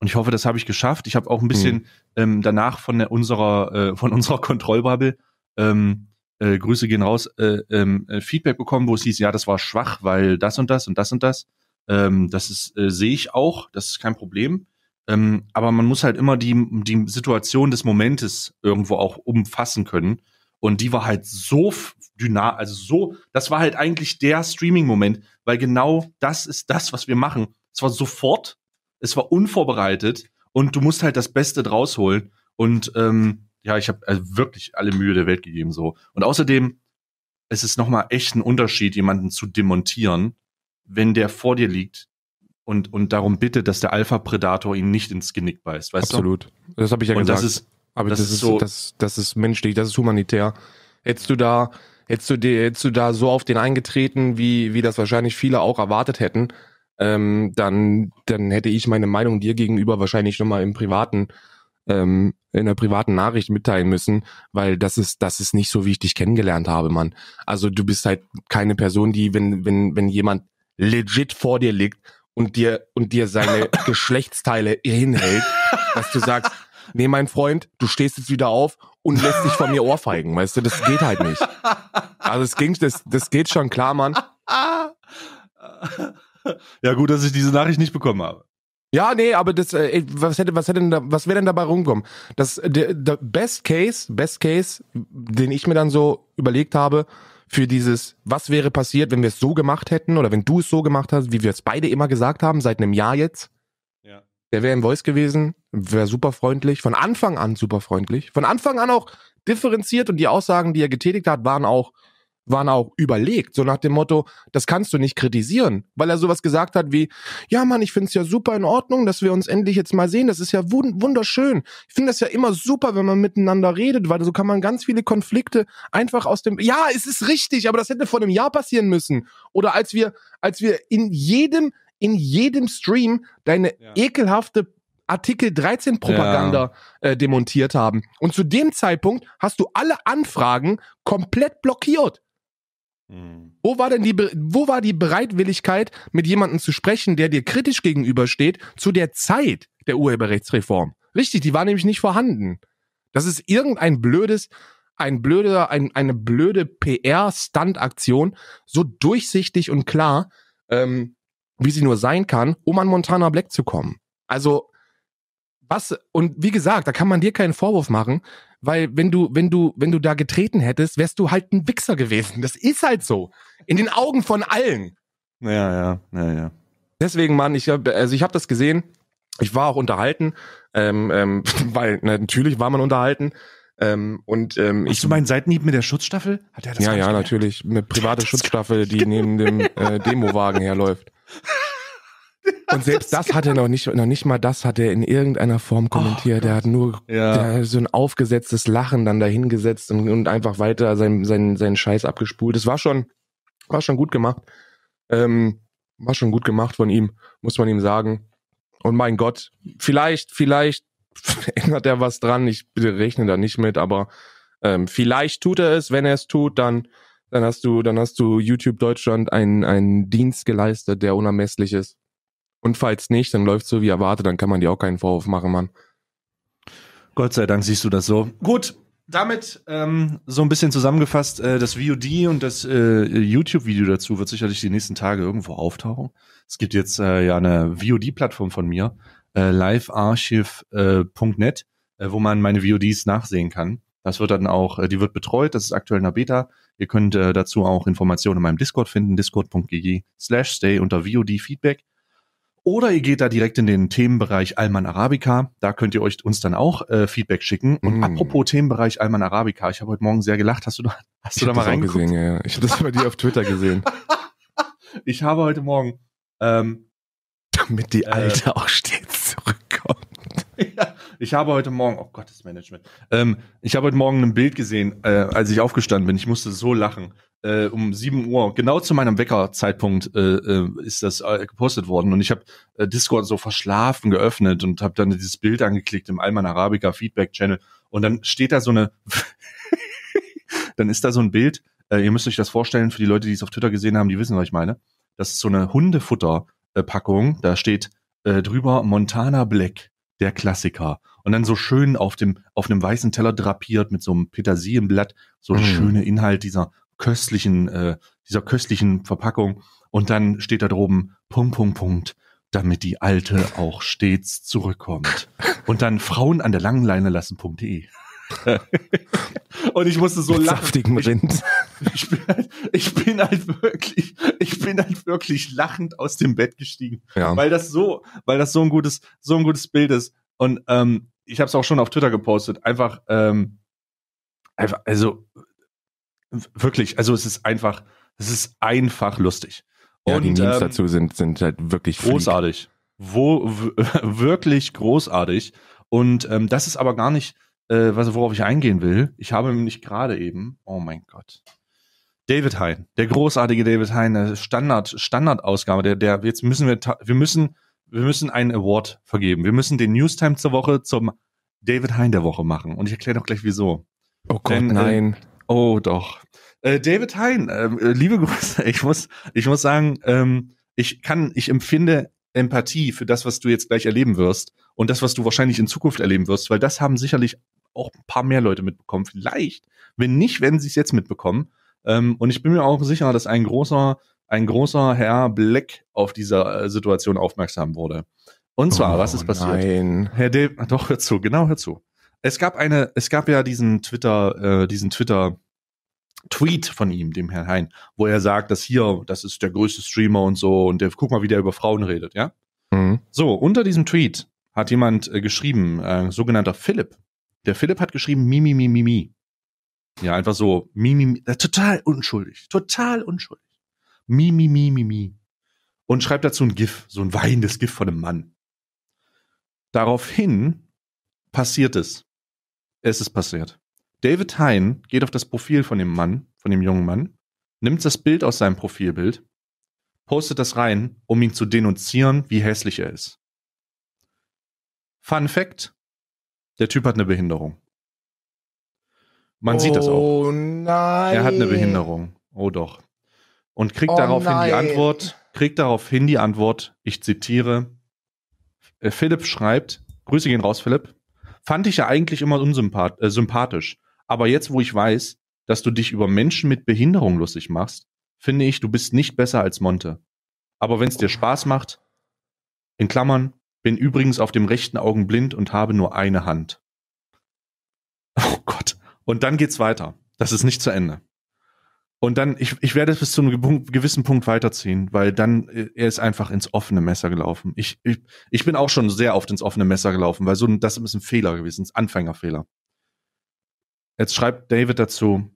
Und ich hoffe, das habe ich geschafft. Ich habe auch ein bisschen hm. ähm, danach von der, unserer, äh, von unserer Kontrollbubble ähm, äh, Grüße gehen raus, äh, ähm, äh, Feedback bekommen, wo es hieß, ja, das war schwach, weil das und das und das und das. Ähm, das ist, äh, sehe ich auch, das ist kein Problem. Ähm, aber man muss halt immer die, die Situation des Momentes irgendwo auch umfassen können. Und die war halt so dynamisch, also so, das war halt eigentlich der Streaming-Moment, weil genau das ist das, was wir machen. Es war sofort, es war unvorbereitet und du musst halt das Beste draus holen. Und ähm, ja, ich habe also wirklich alle Mühe der Welt gegeben so. Und außerdem, es ist nochmal echt ein Unterschied, jemanden zu demontieren, wenn der vor dir liegt und, und darum bittet, dass der Alpha-Predator ihn nicht ins Genick beißt. Weißt Absolut. Du? Das habe ich ja und gesagt. Das ist, Aber das, das ist so, das, das ist menschlich, das ist humanitär. Hättest du da, hättest du, dir, hättest du da so auf den eingetreten, wie, wie das wahrscheinlich viele auch erwartet hätten, ähm, dann, dann hätte ich meine Meinung dir gegenüber wahrscheinlich mal im privaten ähm, in der privaten Nachricht mitteilen müssen, weil das ist, das ist nicht so, wie ich dich kennengelernt habe, Mann. Also du bist halt keine Person, die, wenn, wenn, wenn jemand legit vor dir liegt und dir, und dir seine Geschlechtsteile hinhält, dass du sagst, nee, mein Freund, du stehst jetzt wieder auf und lässt dich von mir ohrfeigen, weißt du, das geht halt nicht. Also es ging, das, das geht schon klar, Mann. ja, gut, dass ich diese Nachricht nicht bekommen habe. Ja, nee, aber das, äh, ey, was hätte, was hätte was wäre denn dabei rumgekommen? Das, der, der Best Case, Best Case, den ich mir dann so überlegt habe, für dieses, was wäre passiert, wenn wir es so gemacht hätten oder wenn du es so gemacht hast, wie wir es beide immer gesagt haben, seit einem Jahr jetzt. Ja. Der wäre im Voice gewesen, wäre super freundlich, von Anfang an super freundlich, von Anfang an auch differenziert und die Aussagen, die er getätigt hat, waren auch waren auch überlegt, so nach dem Motto, das kannst du nicht kritisieren, weil er sowas gesagt hat wie, ja Mann, ich find's ja super in Ordnung, dass wir uns endlich jetzt mal sehen, das ist ja wunderschön. Ich finde das ja immer super, wenn man miteinander redet, weil so kann man ganz viele Konflikte einfach aus dem, ja, es ist richtig, aber das hätte vor einem Jahr passieren müssen. Oder als wir, als wir in jedem, in jedem Stream deine ja. ekelhafte Artikel 13 Propaganda ja. äh, demontiert haben. Und zu dem Zeitpunkt hast du alle Anfragen komplett blockiert. Wo war denn die, wo war die Bereitwilligkeit, mit jemandem zu sprechen, der dir kritisch gegenübersteht, zu der Zeit der Urheberrechtsreform? Richtig, die war nämlich nicht vorhanden. Das ist irgendein blödes, ein blöder, ein, eine blöde PR-Stunt-Aktion, so durchsichtig und klar, ähm, wie sie nur sein kann, um an Montana Black zu kommen. Also, was, und wie gesagt, da kann man dir keinen Vorwurf machen, weil wenn du, wenn du, wenn du da getreten hättest, wärst du halt ein Wichser gewesen. Das ist halt so. In den Augen von allen. Ja, ja, ja, ja. Deswegen, Mann, ich hab, also ich habe das gesehen. Ich war auch unterhalten, ähm, ähm, weil na, natürlich war man unterhalten. Ähm, und ähm, Hast ich, du meinen Seitenhieb mit der Schutzstaffel? Hat er das? Ja, ja, gemerkt? natürlich. Eine private Schutzstaffel, die neben dem äh, Demowagen herläuft. Und selbst das, das hat er noch nicht, noch nicht mal das hat er in irgendeiner Form kommentiert. Oh, er hat nur ja. der so ein aufgesetztes Lachen dann dahingesetzt und, und einfach weiter seinen, seinen, seinen Scheiß abgespult. Es war schon, war schon gut gemacht. Ähm, war schon gut gemacht von ihm, muss man ihm sagen. Und mein Gott, vielleicht, vielleicht ändert er was dran. Ich rechne da nicht mit, aber ähm, vielleicht tut er es. Wenn er es tut, dann, dann hast du, dann hast du YouTube Deutschland einen, einen Dienst geleistet, der unermesslich ist. Und falls nicht, dann läuft so wie erwartet, dann kann man dir auch keinen Vorwurf machen, Mann. Gott sei Dank siehst du das so. Gut, damit ähm, so ein bisschen zusammengefasst, äh, das VOD und das äh, YouTube-Video dazu wird sicherlich die nächsten Tage irgendwo auftauchen. Es gibt jetzt äh, ja eine VOD-Plattform von mir, äh, livearchive.net, äh, äh, wo man meine VODs nachsehen kann. Das wird dann auch, äh, die wird betreut, das ist aktuell in der Beta. Ihr könnt äh, dazu auch Informationen in meinem Discord finden, discord.gg slash stay unter VOD Feedback. Oder ihr geht da direkt in den Themenbereich Alman Arabica. Da könnt ihr euch uns dann auch äh, Feedback schicken. Und mm. apropos Themenbereich Alman Arabica, ich habe heute Morgen sehr gelacht. Hast du da, hast ich du da mal reingesehen? Gesehen, ja. Ich habe das bei dir auf Twitter gesehen. ich habe heute Morgen ähm, damit die äh, Alte äh, auch steht. Ich habe heute Morgen, oh Gottes Management, ähm, ich habe heute Morgen ein Bild gesehen, äh, als ich aufgestanden bin. Ich musste so lachen. Äh, um 7 Uhr, genau zu meinem Weckerzeitpunkt äh, äh ist das äh, gepostet worden und ich habe äh, Discord so verschlafen geöffnet und habe dann dieses Bild angeklickt im Alman Arabica Feedback Channel und dann steht da so eine, dann ist da so ein Bild, ihr müsst euch das vorstellen, für die Leute, die es auf Twitter gesehen haben, die wissen, was ich meine. Das ist so eine Hundefutter Packung, da steht äh, drüber Montana Black, der Klassiker und dann so schön auf dem, auf einem weißen Teller drapiert mit so einem Petersilienblatt, so mhm. schöne Inhalt dieser köstlichen, äh, dieser köstlichen Verpackung. Und dann steht da droben Punkt, Punkt, Punkt, damit die Alte auch stets zurückkommt. Und dann Frauen an der langen Leine lassen.de. und ich musste so lachen. Rind. Ich, ich, bin halt, ich bin halt wirklich, ich bin halt wirklich lachend aus dem Bett gestiegen, ja. weil das so, weil das so ein gutes, so ein gutes Bild ist. Und ähm, ich habe es auch schon auf Twitter gepostet. Einfach, ähm, einfach, also wirklich, also es ist einfach, es ist einfach lustig. Ja, und, die Memes ähm, dazu sind, sind halt wirklich großartig. Wo, wirklich großartig. Und ähm, das ist aber gar nicht, äh, worauf ich eingehen will. Ich habe nämlich gerade eben, oh mein Gott. David Hein, der großartige David Hein, Standard, Standardausgabe, der, der, jetzt müssen wir, wir müssen wir müssen einen Award vergeben. Wir müssen den Newstime zur Woche zum David Hein der Woche machen. Und ich erkläre doch gleich wieso. Oh Gott, Denn, äh, nein. Äh, oh doch. Äh, David Hein, ähm, äh, liebe Grüße. Ich muss, ich muss sagen, ähm, ich kann, ich empfinde Empathie für das, was du jetzt gleich erleben wirst und das, was du wahrscheinlich in Zukunft erleben wirst, weil das haben sicherlich auch ein paar mehr Leute mitbekommen. Vielleicht, wenn nicht, werden sie es jetzt mitbekommen. Ähm, und ich bin mir auch sicher, dass ein großer ein großer Herr Black auf dieser äh, Situation aufmerksam wurde. Und zwar, oh, was ist oh passiert? Nein. Herr De doch, hör zu, genau, hör zu. Es gab eine, es gab ja diesen Twitter, äh, diesen Twitter, Tweet von ihm, dem Herrn Hein, wo er sagt, dass hier, das ist der größte Streamer und so und der, guck mal, wie der über Frauen redet, ja? Mhm. So, unter diesem Tweet hat jemand äh, geschrieben, äh, sogenannter Philipp. Der Philipp hat geschrieben, Mimi, Mimi, Mimi. Ja, einfach so, Mimi, mi, äh, total unschuldig, total unschuldig. Mi, mi, mi, mi, mi. Und schreibt dazu ein GIF, so ein weinendes GIF von einem Mann. Daraufhin passiert es. Es ist passiert. David Hein geht auf das Profil von dem Mann, von dem jungen Mann, nimmt das Bild aus seinem Profilbild, postet das rein, um ihn zu denunzieren, wie hässlich er ist. Fun Fact: Der Typ hat eine Behinderung. Man oh, sieht das auch. Oh Nein. Er hat eine Behinderung. Oh doch und kriegt oh daraufhin nein. die Antwort, kriegt daraufhin die Antwort, ich zitiere, äh, Philipp schreibt, Grüße gehen raus, Philipp, fand ich ja eigentlich immer unsympathisch, äh, aber jetzt, wo ich weiß, dass du dich über Menschen mit Behinderung lustig machst, finde ich, du bist nicht besser als Monte. Aber wenn es dir Spaß macht, in Klammern, bin übrigens auf dem rechten Augen blind und habe nur eine Hand. Oh Gott. Und dann geht's weiter. Das ist nicht zu Ende. Und dann, ich, ich werde es bis zu einem gewissen Punkt weiterziehen, weil dann, äh, er ist einfach ins offene Messer gelaufen. Ich, ich, ich bin auch schon sehr oft ins offene Messer gelaufen, weil so ein, das ist ein Fehler gewesen, ein Anfängerfehler. Jetzt schreibt David dazu,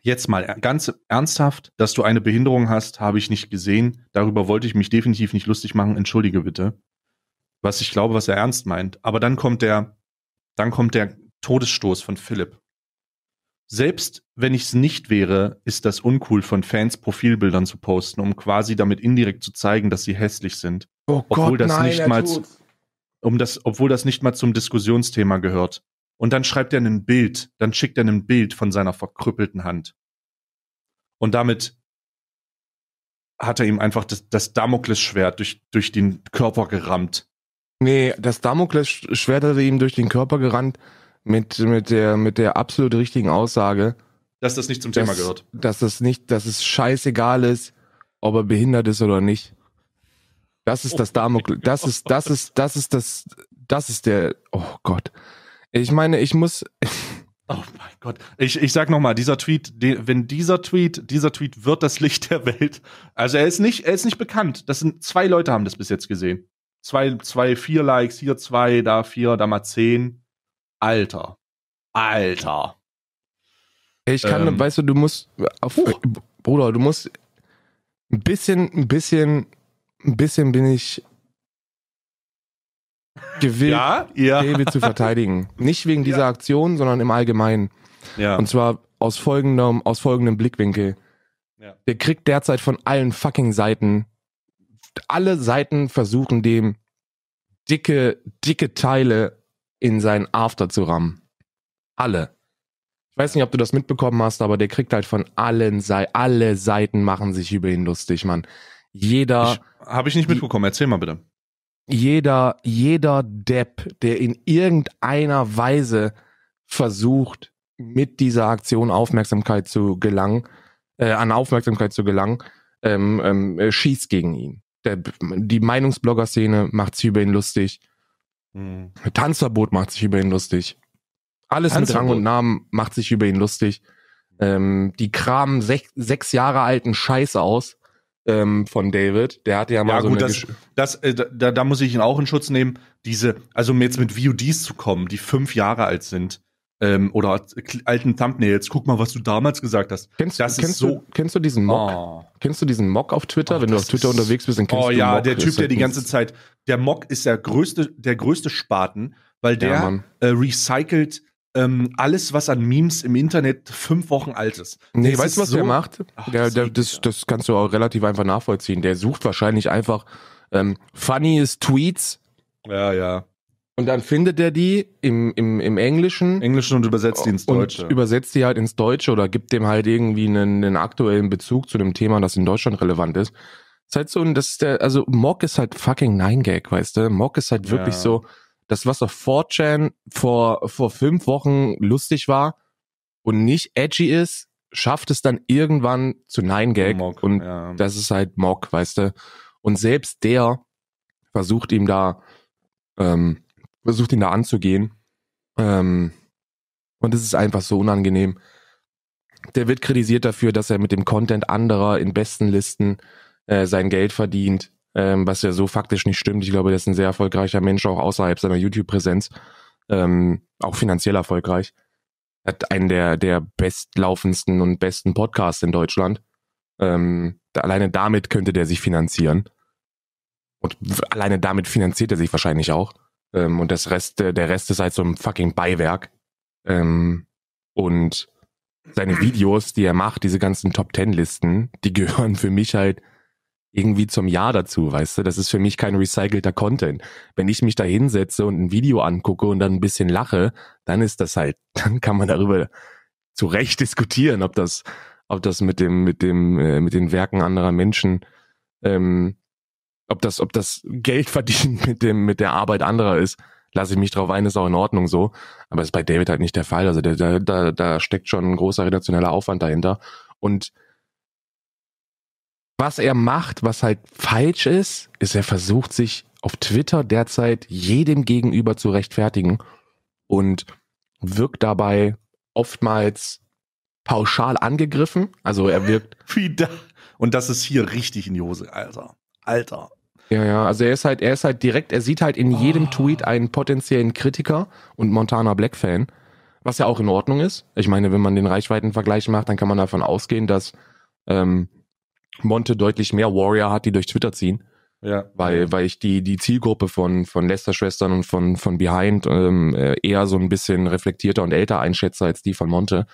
jetzt mal ganz ernsthaft, dass du eine Behinderung hast, habe ich nicht gesehen. Darüber wollte ich mich definitiv nicht lustig machen. Entschuldige bitte. Was ich glaube, was er ernst meint. Aber dann kommt der, dann kommt der Todesstoß von Philipp. Selbst wenn ich es nicht wäre, ist das uncool von Fans Profilbildern zu posten, um quasi damit indirekt zu zeigen, dass sie hässlich sind. Oh obwohl Gott, das nein, nicht mal tut's. um das, obwohl das nicht mal zum Diskussionsthema gehört. Und dann schreibt er ein Bild, dann schickt er ein Bild von seiner verkrüppelten Hand. Und damit hat er ihm einfach das, das Damoklesschwert durch, durch den Körper gerammt. Nee, das Damoklesschwert hat er ihm durch den Körper gerannt mit, mit, der, mit der absolut richtigen Aussage, dass das nicht zum dass, Thema gehört. Dass das nicht, dass es scheißegal ist, ob er behindert ist oder nicht. Das ist oh, das Damokl, das ist, das ist, das ist das, das ist der, oh Gott. Ich meine, ich muss. Oh mein Gott. Ich, ich sag nochmal, dieser Tweet, de, wenn dieser Tweet, dieser Tweet wird das Licht der Welt. Also er ist nicht, er ist nicht bekannt. Das sind zwei Leute haben das bis jetzt gesehen. Zwei, zwei, vier Likes, hier zwei, da vier, da mal zehn. Alter. Alter. Ich kann, ähm, weißt du, du musst auf, huch. Bruder, du musst ein bisschen, ein bisschen, ein bisschen bin ich gewillt, ja? Ja. David zu verteidigen. Nicht wegen dieser ja. Aktion, sondern im Allgemeinen. Und zwar aus folgendem, aus folgendem Blickwinkel. Der kriegt derzeit von allen fucking Seiten. Alle Seiten versuchen dem dicke, dicke Teile in sein After zu rammen. Alle. Ich weiß nicht, ob du das mitbekommen hast, aber der kriegt halt von allen Seiten, alle Seiten machen sich über ihn lustig, Mann. Jeder. Habe ich nicht mitbekommen, erzähl mal bitte. Jeder, jeder Depp, der in irgendeiner Weise versucht, mit dieser Aktion Aufmerksamkeit zu gelangen, äh, an Aufmerksamkeit zu gelangen, ähm, ähm, äh, schießt gegen ihn. Der, die Meinungsblogger-Szene macht sich über ihn lustig. Mhm. Tanzverbot macht sich über ihn lustig. Alles Tanzverbot. mit Rang und Namen macht sich über ihn lustig. Ähm, die kramen sech, sechs Jahre alten Scheiß aus ähm, von David. Der hatte ja mal ja, so gut, eine das, das, äh, da, da muss ich ihn auch in Schutz nehmen. Diese, also um jetzt mit VODs zu kommen, die fünf Jahre alt sind ähm, oder alten Thumbnails. Guck mal, was du damals gesagt hast. Kennst, das kennst, so, du, kennst du diesen Mock? Oh. Kennst du diesen Mock auf Twitter? Oh, Wenn du auf Twitter ist, unterwegs bist, dann kennst oh, du Oh ja, Mock, der Typ, der die ganze Zeit der Mock ist der größte, der größte Spaten, weil der ja, äh, recycelt ähm, alles, was an Memes im Internet fünf Wochen alt ist. Nee, weißt du, was so der macht? Ach, der, der, das, das kannst du auch relativ einfach nachvollziehen. Der sucht wahrscheinlich einfach ähm, funniest Tweets. Ja, ja. Und dann findet er die im, im, im Englischen. Englischen und übersetzt die ins Deutsche. Und übersetzt die halt ins Deutsche oder gibt dem halt irgendwie einen, einen aktuellen Bezug zu dem Thema, das in Deutschland relevant ist. Ist halt so, das ist der, also Mock ist halt fucking Nine Gag, weißt du? Mock ist halt wirklich ja. so, das, was auf 4chan vor, vor fünf Wochen lustig war und nicht edgy ist, schafft es dann irgendwann zu Nine Gag. Mock, und ja. das ist halt Mock, weißt du? Und selbst der versucht ihm da, ähm, versucht ihn da anzugehen. Ähm, und es ist einfach so unangenehm. Der wird kritisiert dafür, dass er mit dem Content anderer in besten Listen äh, sein Geld verdient, ähm, was ja so faktisch nicht stimmt. Ich glaube, der ist ein sehr erfolgreicher Mensch, auch außerhalb seiner YouTube-Präsenz, ähm, auch finanziell erfolgreich. Hat einen der, der bestlaufendsten und besten Podcasts in Deutschland. Ähm, alleine damit könnte der sich finanzieren. Und alleine damit finanziert er sich wahrscheinlich auch. Ähm, und das Rest, äh, der Rest ist halt so ein fucking Beiwerk. Ähm, und seine Videos, die er macht, diese ganzen Top Ten Listen, die gehören für mich halt irgendwie zum Jahr dazu, weißt du? Das ist für mich kein recycelter Content. Wenn ich mich da hinsetze und ein Video angucke und dann ein bisschen lache, dann ist das halt, dann kann man darüber zu Recht diskutieren, ob das, ob das mit dem, mit dem, äh, mit den Werken anderer Menschen, ähm, ob das, ob das Geld verdienen mit dem, mit der Arbeit anderer ist, lasse ich mich drauf ein, ist auch in Ordnung so. Aber das ist bei David halt nicht der Fall. Also da, da, da steckt schon ein großer redaktioneller Aufwand dahinter. Und was er macht, was halt falsch ist, ist, er versucht sich auf Twitter derzeit jedem gegenüber zu rechtfertigen und wirkt dabei oftmals pauschal angegriffen. Also er wirkt. Wieder. Und das ist hier richtig in die Hose, Alter. Alter. Ja, ja, also er ist halt, er ist halt direkt, er sieht halt in oh. jedem ah. Tweet einen potenziellen Kritiker und Montana Black Fan, was ja auch in Ordnung ist. Ich meine, wenn man den Reichweitenvergleich macht, dann kann man davon ausgehen, dass ähm, Monte deutlich mehr Warrior hat, die durch Twitter ziehen. Ja. Weil, weil ich die, die Zielgruppe von, von Lester-Schwestern und von, von Behind ähm, äh, eher so ein bisschen reflektierter und älter einschätze als die von Monte.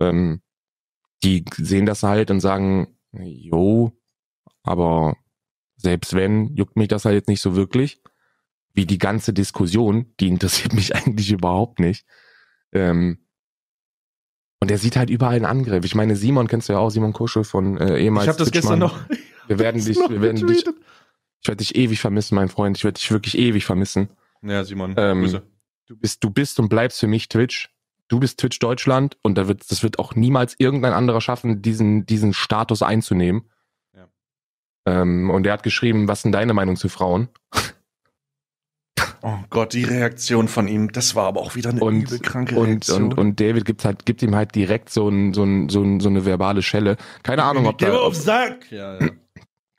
Ähm, die sehen das halt und sagen, jo, aber selbst wenn, juckt mich das halt jetzt nicht so wirklich. Wie die ganze Diskussion, die interessiert mich eigentlich überhaupt nicht. Ähm, und der sieht halt überall einen Angriff. Ich meine, Simon kennst du ja auch, Simon Kuschel von äh, ehemals. Ich habe das gestern noch. Wir werden dich, wir werden dich, ich werde dich ewig vermissen, mein Freund. Ich werde dich wirklich ewig vermissen. Ja, Simon. Ähm, Grüße. Du bist, du bist und bleibst für mich Twitch. Du bist Twitch Deutschland und da wird, das wird auch niemals irgendein anderer schaffen, diesen, diesen Status einzunehmen. Ja. Ähm, und er hat geschrieben, was sind deine Meinung zu Frauen? Oh Gott, die Reaktion von ihm, das war aber auch wieder eine und, übel kranke Reaktion. Und, und, David gibt, halt, gibt ihm halt direkt so, ein, so, ein, so, ein, so eine verbale Schelle. Keine Ahnung, ob da... Auf Sack. Ja, ja.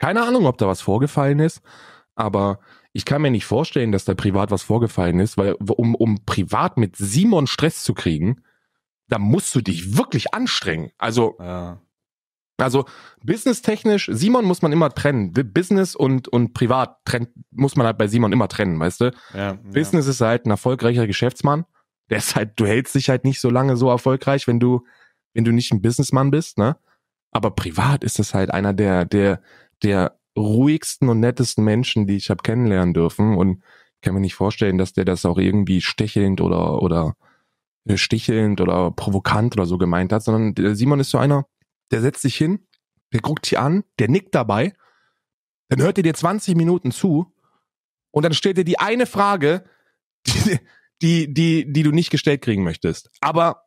Keine Ahnung, ob da was vorgefallen ist, aber ich kann mir nicht vorstellen, dass da privat was vorgefallen ist, weil um, um privat mit Simon Stress zu kriegen, da musst du dich wirklich anstrengen. Also... Ja. Also businesstechnisch, Simon muss man immer trennen. Business und, und privat trennt, muss man halt bei Simon immer trennen, weißt du? Ja, Business ja. ist halt ein erfolgreicher Geschäftsmann. Der ist halt, du hältst dich halt nicht so lange so erfolgreich, wenn du, wenn du nicht ein Businessmann bist, ne? Aber privat ist es halt einer der, der, der ruhigsten und nettesten Menschen, die ich habe kennenlernen dürfen. Und ich kann mir nicht vorstellen, dass der das auch irgendwie stechelnd oder, oder äh, stichelnd oder provokant oder so gemeint hat, sondern Simon ist so einer, der setzt sich hin, der guckt dich an, der nickt dabei, dann hört er dir 20 Minuten zu und dann stellt er die eine Frage, die, die, die, die du nicht gestellt kriegen möchtest. Aber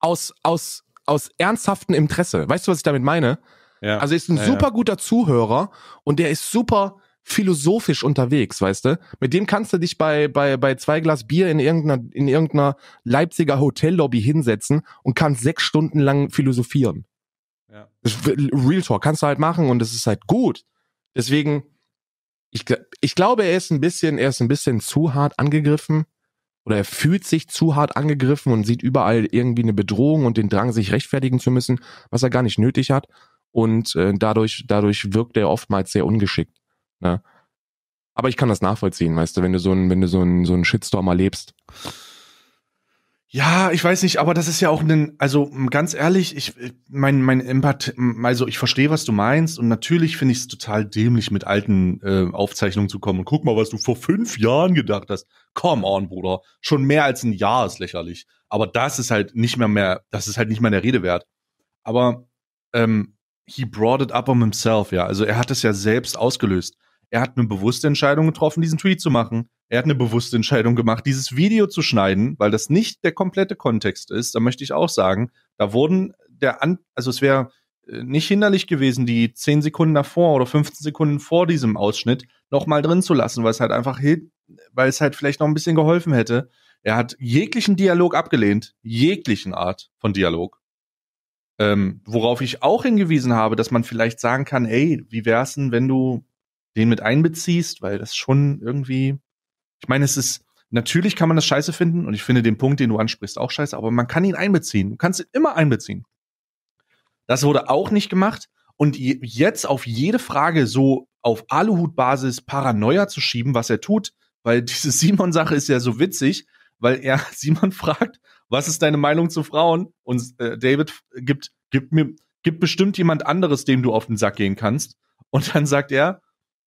aus, aus, aus ernsthaftem Interesse. Weißt du, was ich damit meine? Ja. Also er ist ein ja, super guter Zuhörer und der ist super philosophisch unterwegs, weißt du? Mit dem kannst du dich bei, bei, bei zwei Glas Bier in irgendeiner, in irgendeiner Leipziger Hotellobby hinsetzen und kannst sechs Stunden lang philosophieren. Ja. Real Talk kannst du halt machen und es ist halt gut. Deswegen, ich, ich glaube, er ist ein bisschen, er ist ein bisschen zu hart angegriffen oder er fühlt sich zu hart angegriffen und sieht überall irgendwie eine Bedrohung und den Drang, sich rechtfertigen zu müssen, was er gar nicht nötig hat. Und äh, dadurch, dadurch wirkt er oftmals sehr ungeschickt. Ne? Aber ich kann das nachvollziehen, weißt du, wenn du so einen, wenn du so einen, so einen Shitstorm erlebst. Ja, ich weiß nicht, aber das ist ja auch ein, also ganz ehrlich, ich, äh, mein, mein Empath, also ich verstehe, was du meinst und natürlich finde ich es total dämlich, mit alten äh, Aufzeichnungen zu kommen. Und guck mal, was du vor fünf Jahren gedacht hast. Come on, Bruder, schon mehr als ein Jahr ist lächerlich. Aber das ist halt nicht mehr mehr, das ist halt nicht mehr der Rede wert. Aber ähm, he brought it up on himself, ja. Also er hat es ja selbst ausgelöst. Er hat eine bewusste Entscheidung getroffen, diesen Tweet zu machen. Er hat eine bewusste Entscheidung gemacht, dieses Video zu schneiden, weil das nicht der komplette Kontext ist. Da möchte ich auch sagen, da wurden der An also es wäre äh, nicht hinderlich gewesen, die 10 Sekunden davor oder 15 Sekunden vor diesem Ausschnitt nochmal drin zu lassen, weil es halt einfach weil es halt vielleicht noch ein bisschen geholfen hätte. Er hat jeglichen Dialog abgelehnt, jeglichen Art von Dialog. Ähm, worauf ich auch hingewiesen habe, dass man vielleicht sagen kann, ey, wie wär's denn, wenn du den mit einbeziehst, weil das schon irgendwie, ich meine, es ist, natürlich kann man das scheiße finden und ich finde den Punkt, den du ansprichst, auch scheiße, aber man kann ihn einbeziehen. Du kannst ihn immer einbeziehen. Das wurde auch nicht gemacht und jetzt auf jede Frage so auf Aluhut-Basis Paranoia zu schieben, was er tut, weil diese Simon-Sache ist ja so witzig, weil er Simon fragt, was ist deine Meinung zu Frauen? Und äh, David gibt, gibt mir, gibt bestimmt jemand anderes, dem du auf den Sack gehen kannst. Und dann sagt er,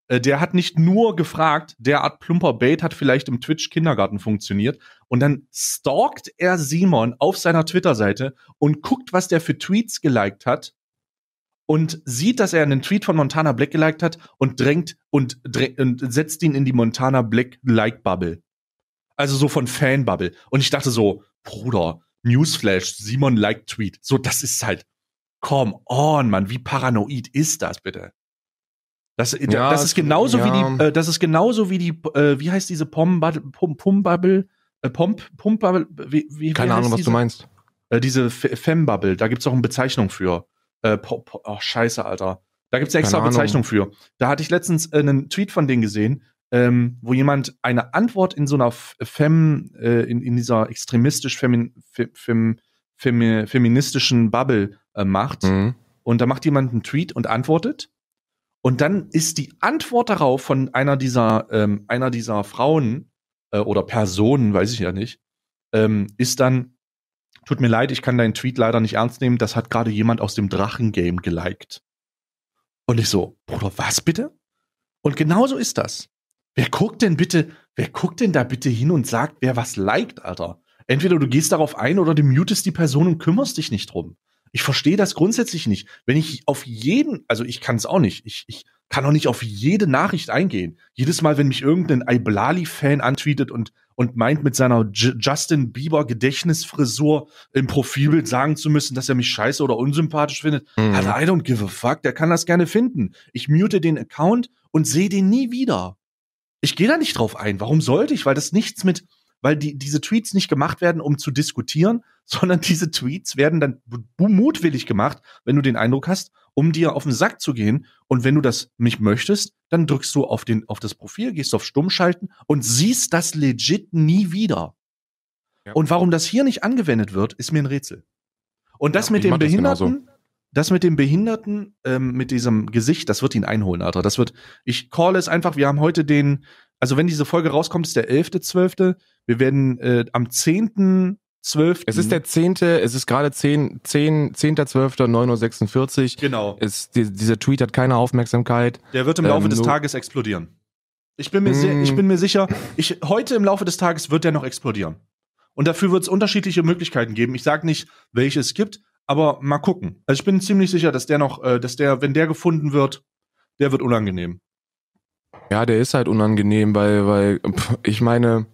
äh, der hat nicht nur gefragt, derart plumper Bait hat vielleicht im Twitch-Kindergarten funktioniert. Und dann stalkt er Simon auf seiner Twitter-Seite und guckt, was der für Tweets geliked hat. Und sieht, dass er einen Tweet von Montana Black geliked hat und drängt und, drängt, und setzt ihn in die Montana Black Like-Bubble. Also so von Fan-Bubble. Und ich dachte so, Bruder, Newsflash, Simon liked Tweet. So, das ist halt, come on, Mann, wie paranoid ist das bitte? Das, äh, ja, das ist genauso ja. wie die, äh, das ist genauso wie die, äh, wie heißt diese Pommbubble, bubble Pombbubble, äh, Pomp, wie, wie Keine Ahnung, was diese? du meinst. Äh, diese Fembubble, da gibt es auch eine Bezeichnung für. Äh, Pop, oh, scheiße, Alter. Da gibt es extra Keine Bezeichnung für. Da hatte ich letztens äh, einen Tweet von denen gesehen, ähm, wo jemand eine Antwort in so einer Fem, äh, in, in dieser extremistisch Femin, Fem, Fem, Fem feministischen Bubble äh, macht. Mhm. Und da macht jemand einen Tweet und antwortet. Und dann ist die Antwort darauf von einer dieser, ähm, einer dieser Frauen äh, oder Personen, weiß ich ja nicht, ähm, ist dann, tut mir leid, ich kann deinen Tweet leider nicht ernst nehmen, das hat gerade jemand aus dem Drachengame geliked. Und ich so, Bruder, was bitte? Und genau so ist das. Wer guckt denn bitte, wer guckt denn da bitte hin und sagt, wer was liked, Alter? Entweder du gehst darauf ein oder du mutest die Person und kümmerst dich nicht drum. Ich verstehe das grundsätzlich nicht. Wenn ich auf jeden, also ich kann es auch nicht, ich, ich kann auch nicht auf jede Nachricht eingehen. Jedes Mal, wenn mich irgendein Iblali-Fan antweetet und, und meint mit seiner J Justin Bieber Gedächtnisfrisur im Profilbild sagen zu müssen, dass er mich scheiße oder unsympathisch findet, mhm. Also I don't give a fuck, der kann das gerne finden. Ich mute den Account und sehe den nie wieder. Ich gehe da nicht drauf ein. Warum sollte ich? Weil das nichts mit, weil die, diese Tweets nicht gemacht werden, um zu diskutieren, sondern diese Tweets werden dann mutwillig gemacht, wenn du den Eindruck hast, um dir auf den Sack zu gehen. Und wenn du das nicht möchtest, dann drückst du auf, den, auf das Profil, gehst auf Stummschalten und siehst das legit nie wieder. Ja. Und warum das hier nicht angewendet wird, ist mir ein Rätsel. Und das ja, mit dem Behinderten, das, das, mit dem Behinderten ähm, mit diesem Gesicht, das wird ihn einholen, Alter. Das wird, ich call es einfach. Wir haben heute den also wenn diese Folge rauskommt, ist der 11.12. Wir werden äh, am 10. 12. Es ist der 10., es ist gerade 10, 10, 10. 9.46 Uhr. Genau. Es, die, dieser Tweet hat keine Aufmerksamkeit. Der wird im Laufe ähm, des Tages explodieren. Ich bin mir, mm. sehr, ich bin mir sicher, ich, heute im Laufe des Tages wird der noch explodieren. Und dafür wird es unterschiedliche Möglichkeiten geben. Ich sage nicht, welche es gibt, aber mal gucken. Also ich bin ziemlich sicher, dass der noch, äh, dass der, wenn der gefunden wird, der wird unangenehm. Ja, der ist halt unangenehm, weil, weil, ich meine,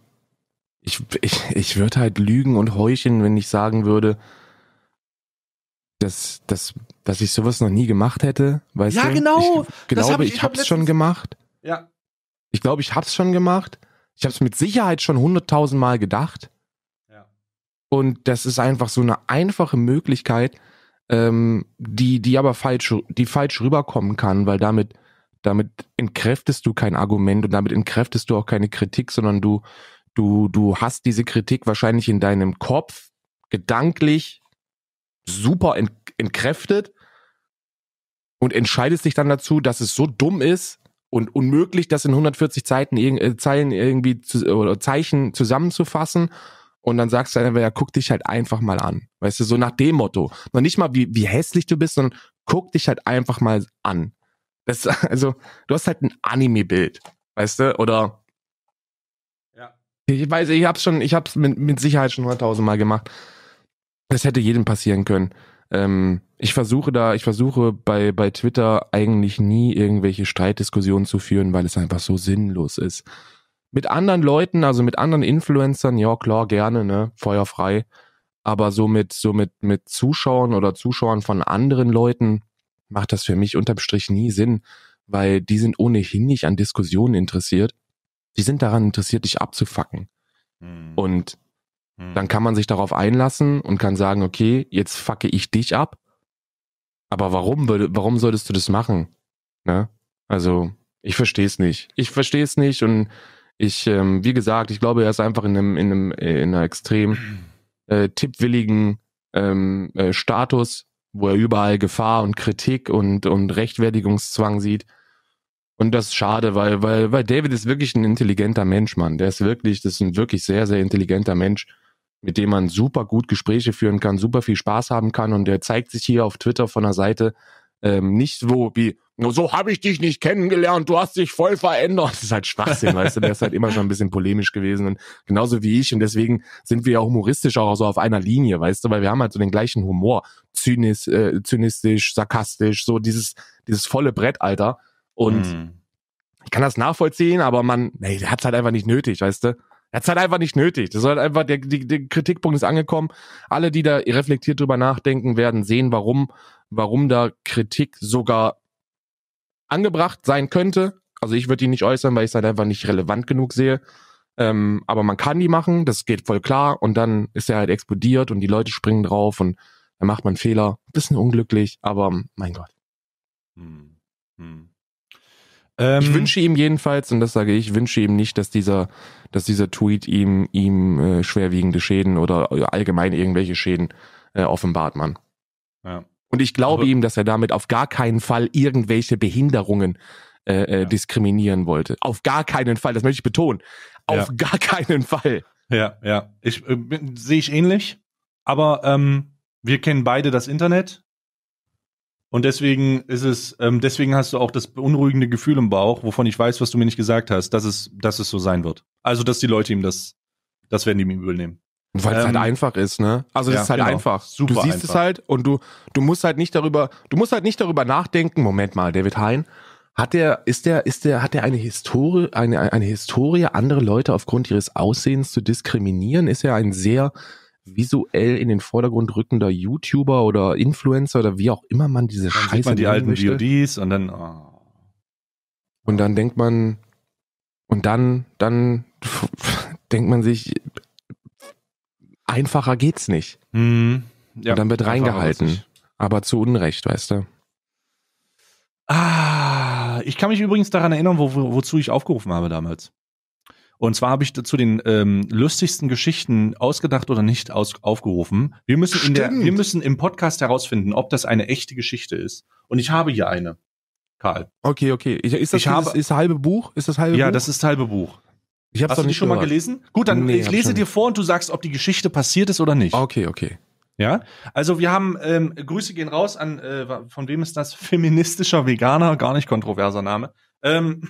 ich, ich, ich würde halt lügen und heucheln, wenn ich sagen würde, dass, dass, dass ich sowas noch nie gemacht hätte. Weißt ja, du? genau. Ich glaube, hab ich, ich habe es schon gemacht. Ja. Ich glaube, ich habe es schon gemacht. Ich habe es mit Sicherheit schon hunderttausend Mal gedacht. Ja. Und das ist einfach so eine einfache Möglichkeit, ähm, die, die aber falsch, die falsch rüberkommen kann, weil damit damit entkräftest du kein Argument und damit entkräftest du auch keine Kritik, sondern du, du, du hast diese Kritik wahrscheinlich in deinem Kopf gedanklich super ent entkräftet und entscheidest dich dann dazu, dass es so dumm ist und unmöglich, das in 140 Zeiten, äh, Zeilen irgendwie zu, oder Zeichen zusammenzufassen. Und dann sagst du einfach, ja, guck dich halt einfach mal an. Weißt du, so nach dem Motto. Noch nicht mal, wie, wie hässlich du bist, sondern guck dich halt einfach mal an. Das, also, du hast halt ein Anime-Bild, weißt du? Oder. Ja. Ich weiß, ich hab's schon, ich hab's mit, mit Sicherheit schon hunderttausendmal gemacht. Das hätte jedem passieren können. Ähm, ich versuche da, ich versuche bei, bei Twitter eigentlich nie irgendwelche Streitdiskussionen zu führen, weil es einfach so sinnlos ist. Mit anderen Leuten, also mit anderen Influencern, ja klar, gerne, ne, feuerfrei. Aber so mit, so mit, mit Zuschauern oder Zuschauern von anderen Leuten, macht das für mich unterm Strich nie Sinn, weil die sind ohnehin nicht an Diskussionen interessiert. Die sind daran interessiert, dich abzufacken. Hm. Und hm. dann kann man sich darauf einlassen und kann sagen, okay, jetzt facke ich dich ab. Aber warum, warum solltest du das machen? Ne? Also, ich verstehe es nicht. Ich verstehe es nicht und ich, ähm, wie gesagt, ich glaube, er ist einfach in einem, in einem, äh, in einer extrem äh, tippwilligen ähm, äh, Status, wo er überall Gefahr und Kritik und, und Rechtfertigungszwang sieht. Und das ist schade, weil, weil, weil David ist wirklich ein intelligenter Mensch, Mann. Der ist wirklich, das ist ein wirklich sehr, sehr intelligenter Mensch, mit dem man super gut Gespräche führen kann, super viel Spaß haben kann. Und der zeigt sich hier auf Twitter von der Seite ähm, nicht wo, wie, so habe ich dich nicht kennengelernt, du hast dich voll verändert. Das ist halt Schwachsinn, weißt du, der ist halt immer schon ein bisschen polemisch gewesen und genauso wie ich und deswegen sind wir ja humoristisch auch so auf einer Linie, weißt du, weil wir haben halt so den gleichen Humor, Zynis, äh, zynistisch, sarkastisch, so dieses, dieses volle Brett, Alter und mm. ich kann das nachvollziehen, aber man, nee, der hat's halt einfach nicht nötig, weißt du. Er hat halt einfach nicht nötig. Das ist halt einfach, der, der, der Kritikpunkt ist angekommen. Alle, die da reflektiert drüber nachdenken, werden sehen, warum, warum da Kritik sogar angebracht sein könnte. Also ich würde die nicht äußern, weil ich es halt einfach nicht relevant genug sehe. Ähm, aber man kann die machen, das geht voll klar. Und dann ist er halt explodiert und die Leute springen drauf und dann macht man Fehler. Bisschen unglücklich, aber mein Gott. Hm. Hm. Ähm, ich wünsche ihm jedenfalls, und das sage ich, wünsche ihm nicht, dass dieser, dass dieser Tweet ihm, ihm äh, schwerwiegende Schäden oder allgemein irgendwelche Schäden äh, offenbart, Mann. Ja. Und ich glaube aber ihm, dass er damit auf gar keinen Fall irgendwelche Behinderungen äh, äh, ja. diskriminieren wollte. Auf gar keinen Fall, das möchte ich betonen. Auf ja. gar keinen Fall. Ja, ja. Ich äh, sehe ich ähnlich. Aber ähm, wir kennen beide das Internet. Und deswegen ist es, ähm, deswegen hast du auch das beunruhigende Gefühl im Bauch, wovon ich weiß, was du mir nicht gesagt hast, dass es, dass es so sein wird. Also, dass die Leute ihm das, das werden die ihm übel nehmen. Weil es halt ähm, einfach ist, ne? Also das ja, ist halt genau. einfach. Super du siehst einfach. es halt und du, du musst halt nicht darüber, du musst halt nicht darüber nachdenken, Moment mal, David Hein, hat der, ist der, ist der, hat der eine Historie, eine, eine Historie, andere Leute aufgrund ihres Aussehens zu diskriminieren? Ist er ein sehr visuell in den Vordergrund rückender YouTuber oder Influencer oder wie auch immer man diese dann Scheiße sieht man die alten möchte. VODs und dann oh. und dann denkt man und dann dann denkt man sich einfacher geht's nicht. Mhm. Ja, und dann wird reingehalten. Aber zu Unrecht, weißt du. Ah, ich kann mich übrigens daran erinnern, wo, wo, wozu ich aufgerufen habe damals. Und zwar habe ich dazu den ähm, lustigsten Geschichten ausgedacht oder nicht aus, aufgerufen. Wir müssen, in der, wir müssen im Podcast herausfinden, ob das eine echte Geschichte ist. Und ich habe hier eine, Karl. Okay, okay. Ist das ich dieses, habe, ist halbe Buch? Ist das halbe ja, Buch? Ja, das ist halbe Buch. Ich hab's Hast doch nicht schon gehört. mal gelesen? Gut, dann nee, ich lese dir vor und du sagst, ob die Geschichte passiert ist oder nicht. Okay, okay. Ja, also wir haben ähm, Grüße gehen raus an äh, von wem ist das? Feministischer Veganer, gar nicht kontroverser Name, ähm,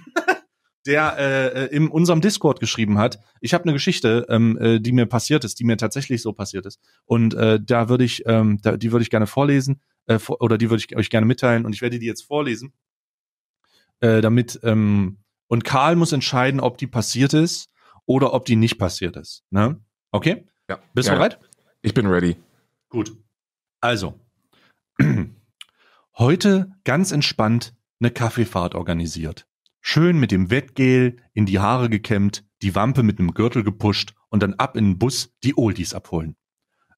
der äh, in unserem Discord geschrieben hat. Ich habe eine Geschichte, ähm, äh, die mir passiert ist, die mir tatsächlich so passiert ist. Und äh, da würde ich, ähm, da, die würde ich gerne vorlesen äh, vor, oder die würde ich euch gerne mitteilen und ich werde die jetzt vorlesen, äh, damit ähm, und Karl muss entscheiden, ob die passiert ist oder ob die nicht passiert ist. Ne? Okay? Ja. Bist du ja, bereit? Ich bin ready. Gut. Also, heute ganz entspannt eine Kaffeefahrt organisiert. Schön mit dem Wettgel in die Haare gekämmt, die Wampe mit einem Gürtel gepusht und dann ab in den Bus die Oldies abholen.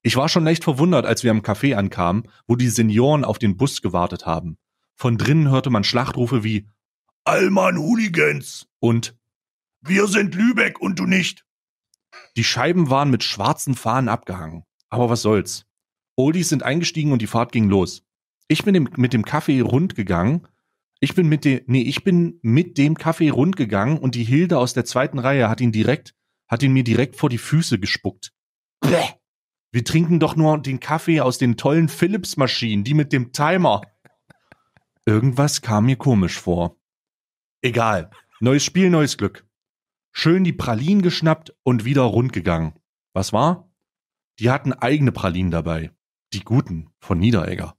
Ich war schon leicht verwundert, als wir am Café ankamen, wo die Senioren auf den Bus gewartet haben. Von drinnen hörte man Schlachtrufe wie Allmann Hooligans. Und Wir sind Lübeck und du nicht. Die Scheiben waren mit schwarzen Fahnen abgehangen. Aber was soll's. Oldies sind eingestiegen und die Fahrt ging los. Ich bin mit dem Kaffee rund gegangen. Ich bin mit dem, nee, ich bin mit dem Kaffee rund gegangen und die Hilde aus der zweiten Reihe hat ihn direkt, hat ihn mir direkt vor die Füße gespuckt. Bäh. Wir trinken doch nur den Kaffee aus den tollen Philips-Maschinen, die mit dem Timer. Irgendwas kam mir komisch vor. Egal. Neues Spiel, neues Glück. Schön die Pralinen geschnappt und wieder rund gegangen. Was war? Die hatten eigene Pralinen dabei. Die guten von Niederegger.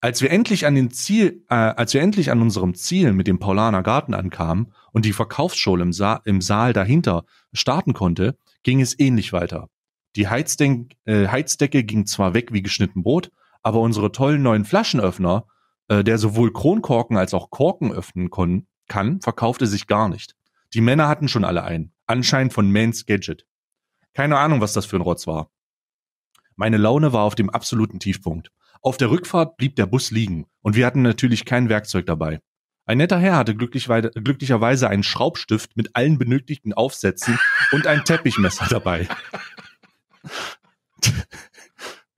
Als wir endlich an den Ziel, äh, als wir endlich an unserem Ziel mit dem Paulaner Garten ankamen und die Verkaufsschule im, Sa im Saal dahinter starten konnte, ging es ähnlich weiter. Die Heizden äh, Heizdecke ging zwar weg wie geschnitten Brot, aber unsere tollen neuen Flaschenöffner, äh, der sowohl Kronkorken als auch Korken öffnen kon kann, verkaufte sich gar nicht. Die Männer hatten schon alle einen. Anscheinend von Mans Gadget. Keine Ahnung, was das für ein Rotz war. Meine Laune war auf dem absoluten Tiefpunkt. Auf der Rückfahrt blieb der Bus liegen und wir hatten natürlich kein Werkzeug dabei. Ein netter Herr hatte glücklicherweise einen Schraubstift mit allen benötigten Aufsätzen und ein Teppichmesser dabei.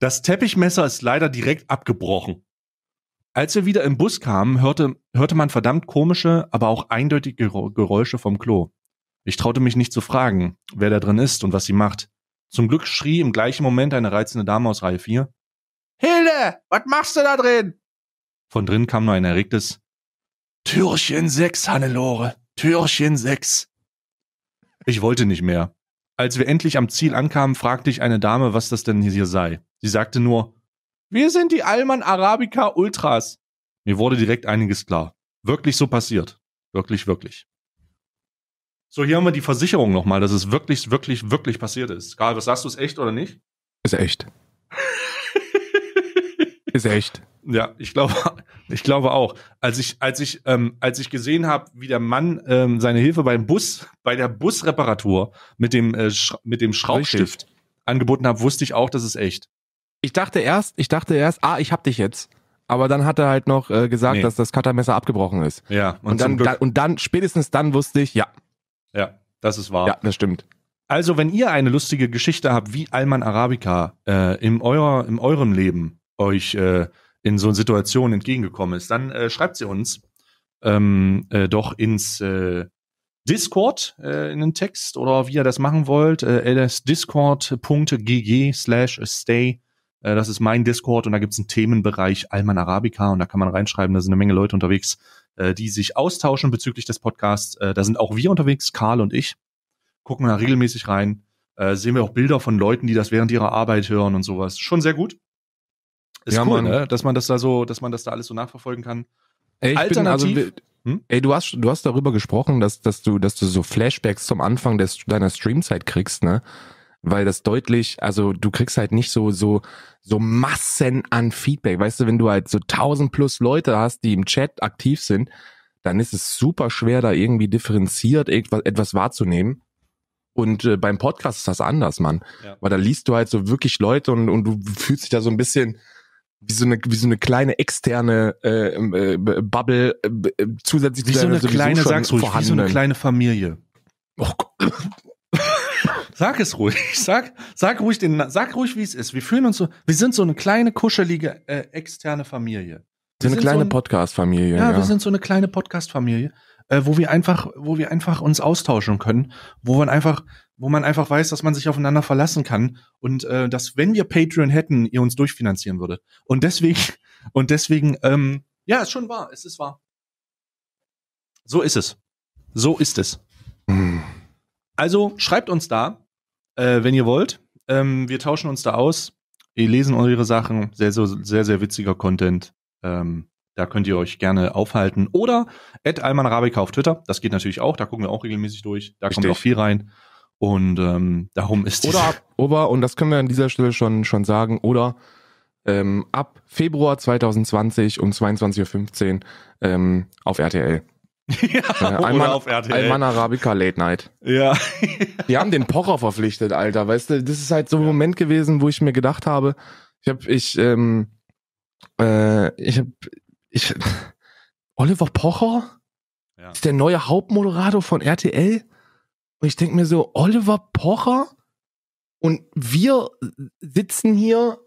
Das Teppichmesser ist leider direkt abgebrochen. Als wir wieder im Bus kamen, hörte, hörte man verdammt komische, aber auch eindeutige Geräusche vom Klo. Ich traute mich nicht zu fragen, wer da drin ist und was sie macht. Zum Glück schrie im gleichen Moment eine reizende Dame aus Reihe 4. Hilde, was machst du da drin? Von drin kam nur ein erregtes Türchen 6, Hannelore, Türchen 6. Ich wollte nicht mehr. Als wir endlich am Ziel ankamen, fragte ich eine Dame, was das denn hier sei. Sie sagte nur, wir sind die Alman Arabica Ultras. Mir wurde direkt einiges klar. Wirklich so passiert. Wirklich, wirklich. So, hier haben wir die Versicherung nochmal, dass es wirklich, wirklich, wirklich passiert ist. Karl, was sagst du, ist echt oder nicht? Ist echt. ist echt. Ja, ich glaube, ich glaube auch. Als ich, als ich, ähm, als ich gesehen habe, wie der Mann ähm, seine Hilfe beim Bus, bei der Busreparatur mit dem, äh, mit dem Schraubstift angeboten hat, wusste ich auch, dass es echt ich dachte erst, ich dachte erst, ah, ich hab dich jetzt. Aber dann hat er halt noch äh, gesagt, Nee. dass das Cuttermesser abgebrochen ist. Ja, und, Und, dann, Glück. und dann, spätestens dann wusste ich, ja, ja, das ist wahr. ja, das stimmt. Also, wenn ihr eine lustige Geschichte habt, wie Alman Arabica äh, in, eurer, in eurem Leben euch äh, in so Situationen entgegengekommen ist, dann äh, schreibt sie uns ähm, äh, doch ins äh, Discord äh, in den Text oder wie ihr das machen wollt. Äh, ls slash stay äh, das ist mein Discord und da gibt es einen Themenbereich Alman Arabica und da kann man reinschreiben, da sind eine Menge Leute unterwegs, äh, die sich austauschen bezüglich des Podcasts. Äh, da sind auch wir unterwegs, Karl und ich. Gucken da regelmäßig rein. sehen wir auch Bilder von Leuten, die das während ihrer Arbeit hören und sowas. Schon sehr gut. Ist ja, cool, man, ne? dass man das da so, dass man das da alles so nachverfolgen kann. Ey, Alternativ. Bin, also, hm? Ey, du hast, du hast darüber gesprochen, dass, dass, du, dass du so Flashbacks zum Anfang des, deiner Streamzeit kriegst, ne? weil das deutlich, also du kriegst halt nicht so, so, so Massen an Feedback. Weißt du, wenn du halt so tausend plus Leute hast, die im Chat aktiv sind, dann ist es super schwer, da irgendwie differenziert etwas, etwas wahrzunehmen. Und äh, beim Podcast ist das anders, Mann. Ja. Weil da liest du halt so wirklich Leute und, und du fühlst dich da so ein bisschen wie so eine, wie so eine kleine externe äh, ähm, äh, Bubble äh, äh, zusätzlich wie zu so eine kleine, schon sagst ruhig, wie so eine kleine Familie. Oh Gott. Sag es ruhig. Sag, sag ruhig den, sag ruhig, wie es ist. Wir fühlen uns so, wir sind so eine kleine, kuschelige, äh, externe Familie. Wir sind eine kleine so ein, Podcast-Familie. Ja, ja, wir sind so eine kleine Podcast-Familie, äh, wo wir einfach, wo wir einfach uns austauschen können, wo man einfach, wo man einfach weiß, dass man sich aufeinander verlassen kann und äh, dass, wenn wir Patreon hätten, ihr uns durchfinanzieren würdet. Und deswegen, und deswegen, ähm, ja, ist schon wahr, es ist wahr. So ist es. So ist es. Hm. Also schreibt uns da, äh, wenn ihr wollt. Ähm, wir tauschen uns da aus. Wir lesen eure Sachen. Sehr, sehr, sehr, sehr witziger Content. Ähm, da könnt ihr euch gerne aufhalten. Oder at Alman Rabeker auf Twitter. Das geht natürlich auch. Da gucken wir auch regelmäßig durch. Da Richtig. kommt auch viel rein. Und ähm, darum ist es. Oder ab, und das können wir an dieser Stelle schon, schon sagen, oder ähm, ab Februar 2020 um 22.15 Uhr ähm, auf RTL ja, ja, einmal, auf RTL. Einmal Arabica Late Night. Ja. Die haben den Pocher verpflichtet, Alter. Weißt du, das ist halt so ein ja. Moment gewesen, wo ich mir gedacht habe, ich hab, ich, ähm, äh, ich hab, ich, Oliver Pocher? Ja. Ist der neue Hauptmoderator von RTL? Und ich denk mir so, Oliver Pocher? Und wir sitzen hier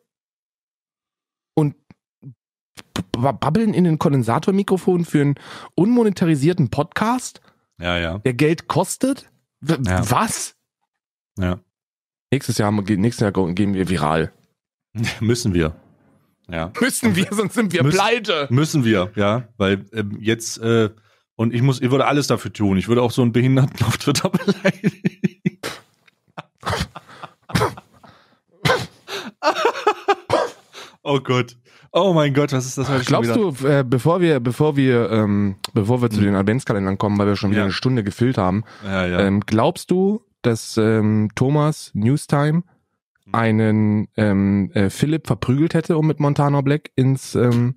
babbeln in den Kondensatormikrofon für einen unmonetarisierten Podcast, ja, ja. der Geld kostet. W ja. Was? Ja. Nächstes Jahr, nächstes Jahr gehen wir viral. Müssen wir. Ja. Müssen wir, sonst sind wir Müß, pleite. Müssen wir, ja. Weil ähm, jetzt, äh, und ich muss, ich würde alles dafür tun. Ich würde auch so einen Behinderten auf Twitter beleidigen. oh Gott. Oh mein Gott, was ist das heute Glaubst schon wieder? du, äh, bevor wir, bevor wir, ähm, bevor wir zu hm. den Adventskalendern kommen, weil wir schon wieder ja. eine Stunde gefüllt haben, ja, ja. Ähm, glaubst du, dass ähm, Thomas Newstime einen ähm, äh, Philipp verprügelt hätte, um mit Montana Black ins ähm,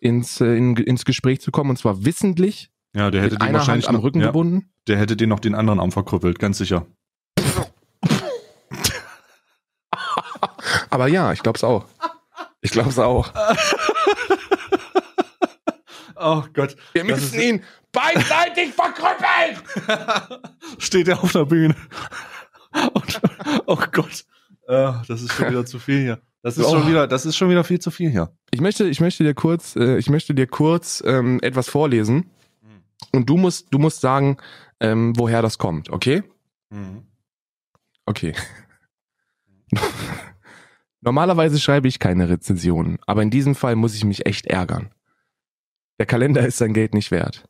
ins äh, in, ins Gespräch zu kommen und zwar wissentlich. Ja, der hätte den wahrscheinlich Hand am Rücken noch, gebunden. Der hätte den noch den anderen Arm verkrüppelt, ganz sicher. Aber ja, ich glaube es auch. Ich glaube es auch. oh Gott. Wir müssen ihn beidseitig verkrüppeln! Steht er auf der Bühne. Und, oh Gott. Oh, das ist schon wieder zu viel hier. Das ist, oh. schon wieder, das ist schon wieder viel zu viel hier. Ich möchte, ich möchte dir kurz, äh, ich möchte dir kurz ähm, etwas vorlesen. Und du musst, du musst sagen, ähm, woher das kommt, okay? Mhm. Okay. Normalerweise schreibe ich keine Rezensionen, aber in diesem Fall muss ich mich echt ärgern. Der Kalender ist sein Geld nicht wert.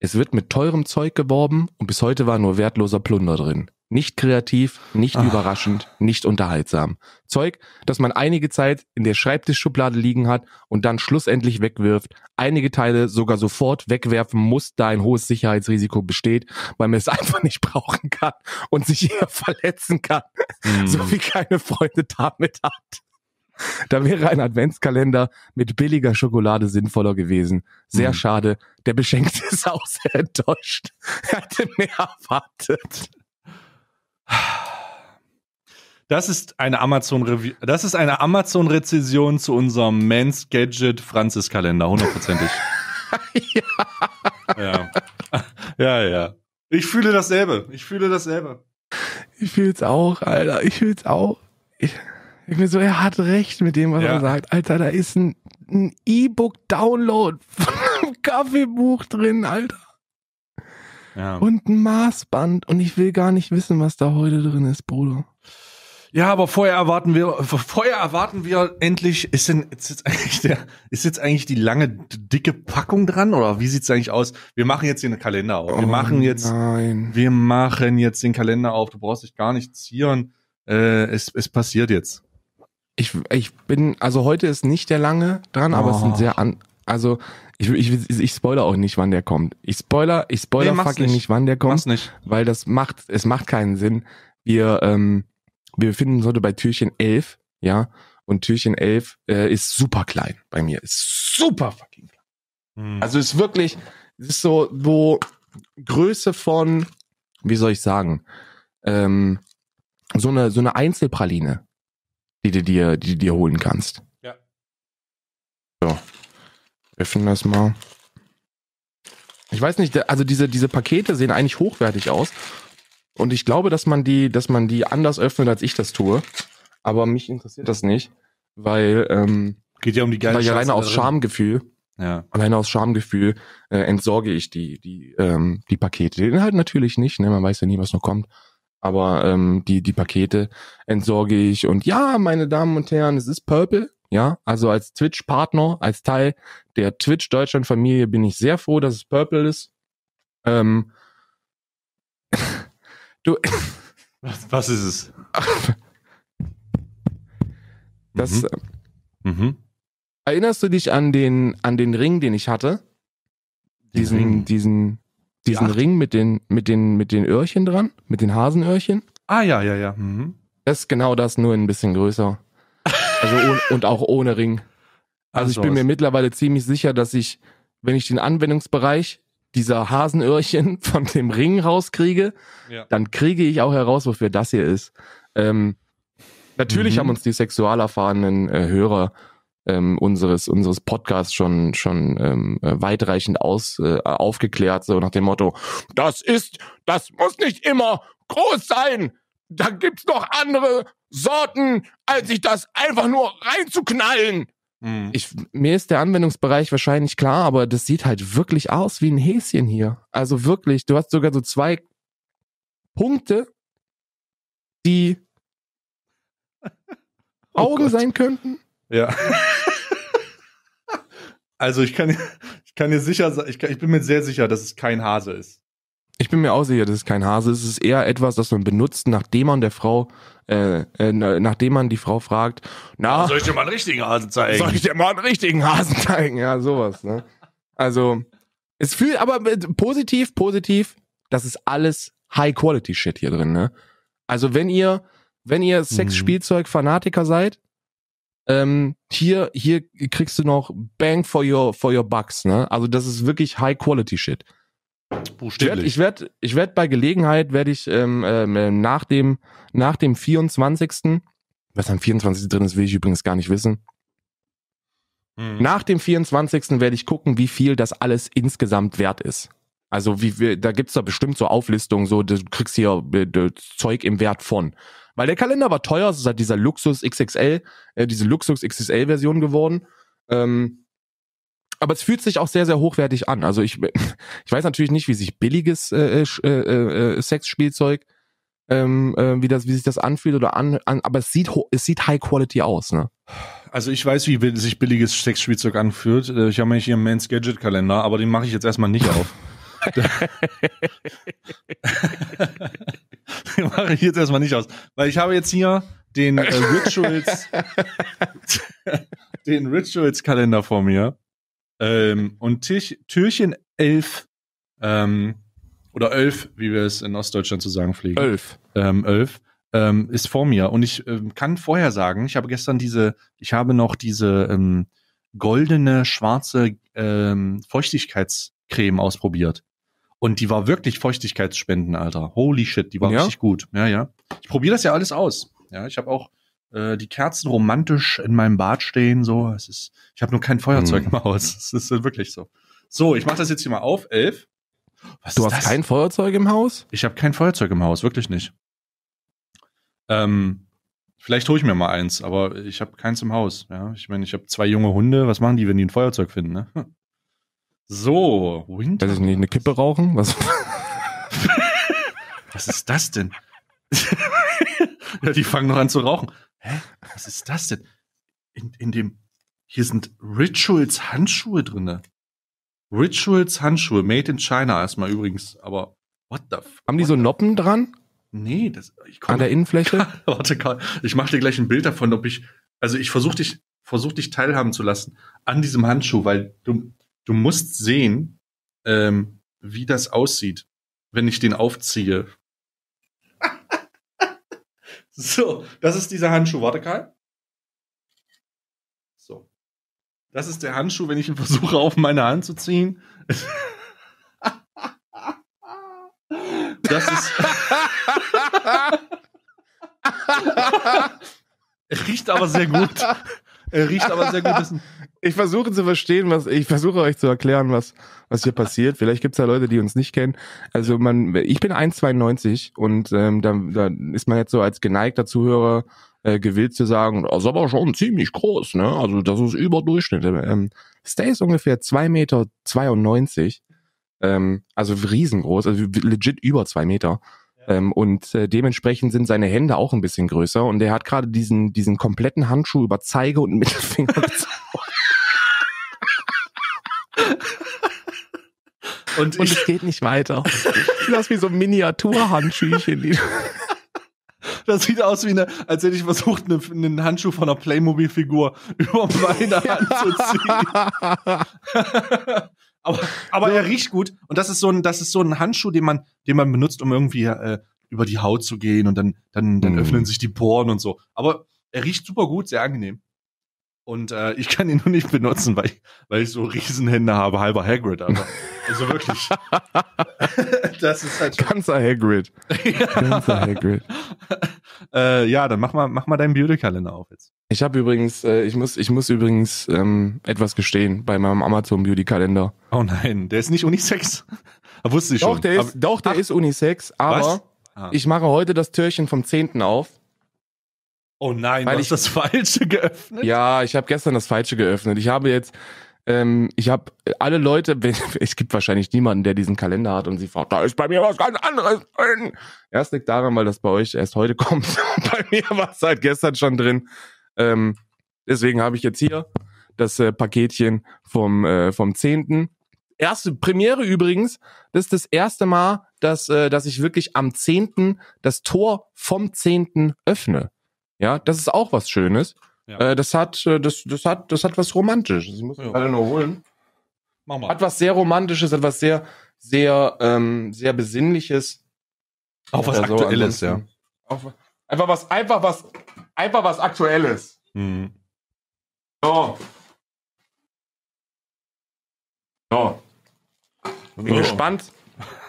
Es wird mit teurem Zeug geworben und bis heute war nur wertloser Plunder drin nicht kreativ, nicht Ach. überraschend, nicht unterhaltsam. Zeug, das man einige Zeit in der Schreibtischschublade liegen hat und dann schlussendlich wegwirft, einige Teile sogar sofort wegwerfen muss, da ein hohes Sicherheitsrisiko besteht, weil man es einfach nicht brauchen kann und sich eher verletzen kann, hm. so wie keine Freunde damit hat. Da wäre ein Adventskalender mit billiger Schokolade sinnvoller gewesen. Sehr hm. schade, der Beschenkte ist auch sehr enttäuscht. Er hatte mehr erwartet. Das ist eine Amazon Das ist eine Amazon Rezension zu unserem Men's Gadget Franzis Kalender, hundertprozentig. ja. ja. ja. Ja, Ich fühle dasselbe. Ich fühle dasselbe. Ich fühl's auch, Alter. Ich fühle es auch. Ich, ich bin so, er hat recht mit dem, was ja. er sagt. Alter, da ist ein E-Book-Download von einem Kaffeebuch drin, Alter ja. und ein Maßband und ich will gar nicht wissen, was da heute drin ist, Bruder. Ja, aber vorher erwarten wir, vorher erwarten wir endlich, ist denn ist jetzt eigentlich der, ist jetzt eigentlich die lange dicke Packung dran oder wie sieht es eigentlich aus? Wir machen jetzt den Kalender auf. Wir oh machen jetzt, nein. wir machen jetzt den Kalender auf. Du brauchst dich gar nicht zieren. Äh, es, es passiert jetzt. Ich, ich bin, also heute ist nicht der lange dran, oh. aber es ist ein oh. sehr an, also, ich, ich, ich spoiler auch nicht, wann der kommt. Ich spoiler, ich spoiler nee, fucking nicht. nicht. wann der kommt. Mach's nicht. Weil das macht, es macht keinen Sinn. Wir, ähm, wir befinden uns heute bei Türchen 11, ja. Und Türchen 11 äh, ist super klein bei mir. Ist super fucking klein. Hm. Also ist wirklich, ist so, wo Größe von, wie soll ich sagen, ähm, so eine, so eine Einzelpraline, die du dir, die du dir holen kannst. Ja. So. Öffnen das mal. Ich weiß nicht, also diese, diese Pakete sehen eigentlich hochwertig aus. Und ich glaube, dass man die, dass man die anders öffnet, als ich das tue. Aber mich interessiert das nicht, weil ähm, geht ja um die geile weil alleine aus Schamgefühl, ja. alleine aus Schamgefühl äh, entsorge ich die die ähm, die Pakete. Den Inhalt natürlich nicht, ne? Man weiß ja nie, was noch kommt. Aber ähm, die die Pakete entsorge ich und ja, meine Damen und Herren, es ist Purple. Ja, also als Twitch-Partner, als Teil der Twitch-Deutschland-Familie bin ich sehr froh, dass es Purple ist. Ähm, du. Was, was ist es? Das. Mhm. Äh, mhm. Erinnerst du dich an den, an den Ring, den ich hatte? diesen, Ring. diesen, diesen ja. Ring mit den, mit den, mit den Öhrchen dran? Mit den Hasenöhrchen? Ah, ja, ja, ja. Mhm. Das ist genau das, nur ein bisschen größer. Also ohne, und auch ohne Ring. Also, also ich bin mir mittlerweile ziemlich sicher, dass ich, wenn ich den Anwendungsbereich dieser Hasenöhrchen von dem Ring rauskriege, ja. dann kriege ich auch heraus, wofür das hier ist. Ähm, natürlich mhm. haben uns die sexual erfahrenen äh, Hörer ähm, unseres, unseres Podcasts schon, schon ähm, äh, weitreichend aus, äh, aufgeklärt, so nach dem Motto, das ist, das muss nicht immer groß sein da gibt's noch andere Sorten, als sich das einfach nur reinzuknallen. Mhm. Ich, mir ist der Anwendungsbereich wahrscheinlich klar, aber das sieht halt wirklich aus wie ein Häschen hier. Also wirklich, du hast sogar so zwei Punkte, die oh Augen oh sein könnten. Ja. also ich kann, ich kann dir sicher sein, ich, ich bin mir sehr sicher, dass es kein Hase ist. Ich bin mir auch sicher, das ist kein Hase Es ist eher etwas, das man benutzt, nachdem man der Frau, äh, äh, nachdem man die Frau fragt, na, soll ich dir mal einen richtigen Hasen zeigen? soll ich dir mal einen richtigen Hasen zeigen? Ja, sowas, ne? Also, es fühlt aber mit- positiv, positiv, das ist alles High-Quality-Shit hier drin, ne? Also, wenn ihr, wenn ihr Sex-Spielzeug-Fanatiker seid, ähm, hier, hier kriegst du noch Bang for your, for your bucks, ne? Also, das ist wirklich High-Quality-Shit. Buchstäblich. Ich werde ich werd, bei Gelegenheit, werde ich ähm, ähm, äh, nach, dem, nach dem 24. Was am 24. drin ist, will ich übrigens gar nicht wissen. Hm. Nach dem 24. werde ich gucken, wie viel das alles insgesamt wert ist. Also wie, wie da gibt's da bestimmt so Auflistungen, so du kriegst hier äh, Zeug im Wert von. Weil der Kalender war teuer, es ist halt dieser Luxus XXL, äh, diese Luxus XXL-Version geworden. Ähm, aber es fühlt sich auch sehr, sehr hochwertig an. Also ich, ich weiß natürlich nicht, wie sich billiges äh, äh, äh, äh, Sexspielzeug, ähm, äh, wie, das, wie sich das anfühlt oder an, an aber es sieht, es sieht high quality aus, ne? Also ich weiß, wie sich billiges Sexspielzeug anfühlt. Äh, ich habe mich hier einen Mans Gadget Kalender, aber den mache ich jetzt erstmal nicht auf. den mache ich jetzt erstmal nicht aus. Weil ich habe jetzt hier den äh, Rituals, den Rituals Kalender vor mir. Ähm, und Tisch, Türchen 11 ähm, oder 11, wie wir es in Ostdeutschland zu sagen pflegen. 11. Ähm, 11 ähm, ist vor mir. Und ich ähm, kann vorher sagen, ich habe gestern diese, ich habe noch diese ähm, goldene, schwarze ähm, Feuchtigkeitscreme ausprobiert. Und die war wirklich Feuchtigkeitsspenden, Alter. Holy shit, die war ja? richtig gut. Ja, ja. Ich probiere das ja alles aus. Ja, ich habe auch äh, die Kerzen romantisch in meinem Bad stehen. So, es ist, ich habe nur kein Feuerzeug mhm. im Haus. Es ist wirklich so. So, ich mache das jetzt hier mal auf. Elf. Was du hast das? kein Feuerzeug im Haus? Ich habe kein Feuerzeug im Haus, wirklich nicht. Ähm, vielleicht hole ich mir mal eins, aber ich habe keins im Haus. Ja, ich meine, ich habe zwei junge Hunde. Was machen die, wenn die ein Feuerzeug finden? Ne? So, Winter. Weiß ich nicht, eine Kippe rauchen? Was? Was ist das denn? ja, die fangen noch an zu rauchen hä, was ist das denn? In, in dem, hier sind Rituals Handschuhe drinne. Rituals Handschuhe, made in China erstmal übrigens, aber what the fuck? Haben die so Noppen dran? Nee, das, ich komm, An der Innenfläche? warte, Karl, ich mach dir gleich ein Bild davon, ob ich, also ich versuche dich, versuch dich teilhaben zu lassen an diesem Handschuh, weil du, du musst sehen, ähm, wie das aussieht, wenn ich den aufziehe so, das ist dieser Handschuh. Warte, Kai. So. Das ist der Handschuh, wenn ich ihn versuche, auf meine Hand zu ziehen. Das ist. er riecht aber sehr gut. Er riecht aber sehr gut. Das ist ein ich versuche zu verstehen, was ich versuche euch zu erklären, was was hier passiert. Vielleicht gibt's da Leute, die uns nicht kennen. Also man, ich bin 1,92 und ähm, da, da ist man jetzt so als geneigter Zuhörer äh, gewillt zu sagen, das ist aber schon ziemlich groß, ne? Also das ist über Durchschnitt. Ähm, Stay ist ungefähr 2,92 Meter. ähm, also riesengroß, also legit über zwei Meter. Ähm, und äh, dementsprechend sind seine Hände auch ein bisschen größer und er hat gerade diesen, diesen kompletten Handschuh über Zeige und Mittelfinger Und, und es geht nicht weiter. Du hast wie so ein Miniaturhandschüchen. Das sieht aus wie eine, als hätte ich versucht, eine, einen Handschuh von einer Playmobil-Figur über meine Hand zu ziehen. aber, aber er riecht gut. Und das ist so ein, das ist so ein Handschuh, den man, den man benutzt, um irgendwie äh, über die Haut zu gehen und dann, dann, dann mm. öffnen sich die Poren und so. Aber er riecht super gut, sehr angenehm. Und äh, ich kann ihn nur nicht benutzen, weil ich, weil ich so Riesenhände habe, halber Hagrid. Aber. Also wirklich. das ist halt. Ganzer Hagrid. Ganzer Hagrid. äh, ja, dann mach mal, mach mal deinen Beauty-Kalender auf jetzt. Ich habe übrigens, äh, ich muss, ich muss übrigens ähm, etwas gestehen bei meinem Amazon Beauty-Kalender. Oh nein, der ist nicht Unisex. Wusste ich doch, schon. Der ist, aber, doch, der ach, ist Unisex, aber ah. ich mache heute das Türchen vom 10. auf. Oh nein, weil ich das Falsche geöffnet. Ja, ich habe gestern das Falsche geöffnet. Ich habe jetzt, ähm, ich habe alle Leute, es gibt wahrscheinlich niemanden, der diesen Kalender hat und sie fragt, da ist bei mir was ganz anderes drin. Erst liegt daran, weil das bei euch erst heute kommt. bei mir war es halt gestern schon drin. Ähm, deswegen habe ich jetzt hier das äh, Paketchen vom, äh, vom 10. Erste Premiere übrigens, das ist das erste Mal, dass, äh, dass ich wirklich am 10. das Tor vom 10. öffne. Ja, das ist auch was Schönes. Ja. Äh, das hat, äh, das, das hat, das hat was Romantisches. Ich muss ja. gerade nur holen. Mach mal. Hat was sehr Romantisches, etwas sehr, sehr, ähm, sehr Besinnliches. Auch was so Aktuelles, ja. Auch, einfach was, einfach was, einfach was Aktuelles. Mhm. So. So. Bin so. gespannt.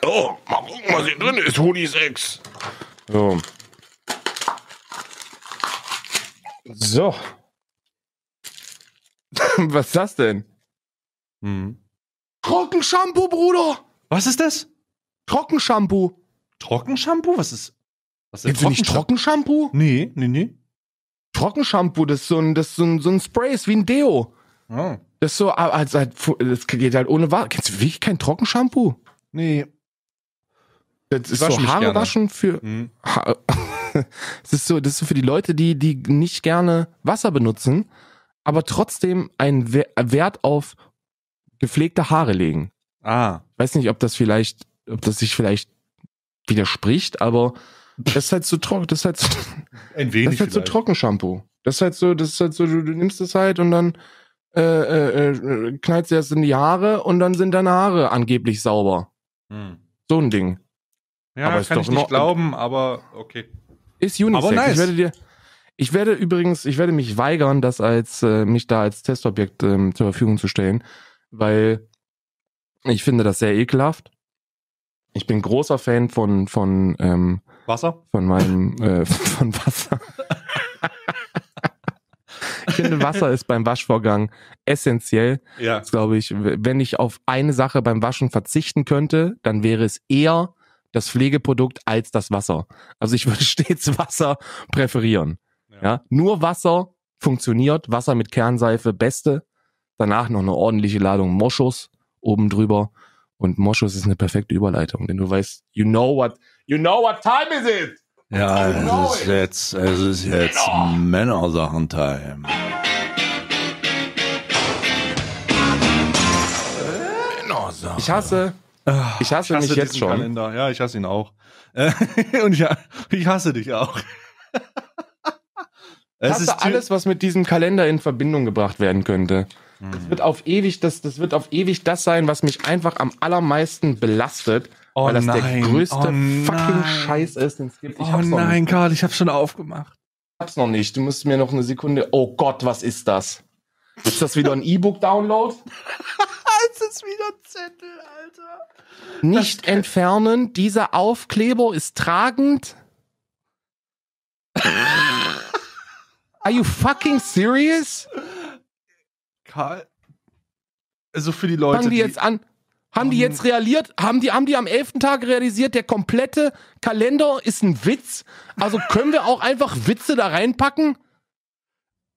Oh, mal gucken, was hier drin ist, Hoodies 6. So. So. Was ist das denn? Hm. Trockenshampoo, Bruder! Was ist das? Trockenshampoo. Trockenshampoo? Was ist. Was ist Gibt's Trocken nicht Trockenshampoo? Nee, nee, nee. Trockenshampoo, das ist so ein, das ist so ein, so ein Spray, ist wie ein Deo. Oh. Das ist so, ah, also, halt das geht halt ohne Wasser. Kennst du wirklich kein Trockenshampoo? Nee. Das ist so Haare gerne. waschen für. Hm. Ha das ist so, das ist so für die Leute, die, die nicht gerne Wasser benutzen, aber trotzdem einen Wert auf gepflegte Haare legen. Ah. Ich weiß nicht, ob das vielleicht, ob das sich vielleicht widerspricht, aber das ist halt so trocken, das ist halt so, Ein wenig das ist halt so vielleicht. Trockenshampoo. Das ist halt so, das ist halt so, du, du nimmst es halt und dann äh, äh, äh, knallst du das in die Haare und dann sind deine Haare angeblich sauber. Hm. So ein Ding. Ja, aber kann ich nicht glauben, aber okay. Ist Unisex. Aber nice. Ich werde dir, ich werde übrigens, ich werde mich weigern, das als äh, mich da als Testobjekt ähm, zur Verfügung zu stellen, weil ich finde das sehr ekelhaft. Ich bin großer Fan von von ähm, Wasser, von meinem äh, von Wasser. ich finde, Wasser ist beim Waschvorgang essentiell. Ja. Das glaube ich, wenn ich auf eine Sache beim Waschen verzichten könnte, dann wäre es eher das Pflegeprodukt als das Wasser. Also ich würde stets Wasser präferieren. Ja. ja. nur Wasser funktioniert. Wasser mit Kernseife, beste. Danach noch eine ordentliche Ladung Moschus oben drüber. Und Moschus ist eine perfekte Überleitung, denn du weißt, you know what, you know what time is it? Ja, also es ist jetzt, es ist jetzt Männersachen-Time. Männersachen. Ich hasse Ah, ich hasse, ich hasse mich jetzt schon. Kalender. Ja, ich hasse ihn auch. Äh, und ich, ich hasse dich auch. Es ist alles, was mit diesem Kalender in Verbindung gebracht werden könnte. Mhm. Das wird auf ewig, das, das wird auf ewig das sein, was mich einfach am allermeisten belastet. Oh weil das nein. der größte oh fucking nein. Scheiß ist, den es gibt. Ich oh nein, nicht. Karl, ich hab's schon aufgemacht. Ich hab's noch nicht. Du musst mir noch eine Sekunde. Oh Gott, was ist das? Ist das wieder ein E-Book-Download? es ist wieder ein Zettel, Alter. Nicht entfernen. Dieser Aufkleber ist tragend. Are you fucking serious? Karl. Also für die Leute. Fangen die, die jetzt an. Haben die jetzt realiert, haben die, haben die am elften Tag realisiert, der komplette Kalender ist ein Witz? Also können wir auch einfach Witze da reinpacken?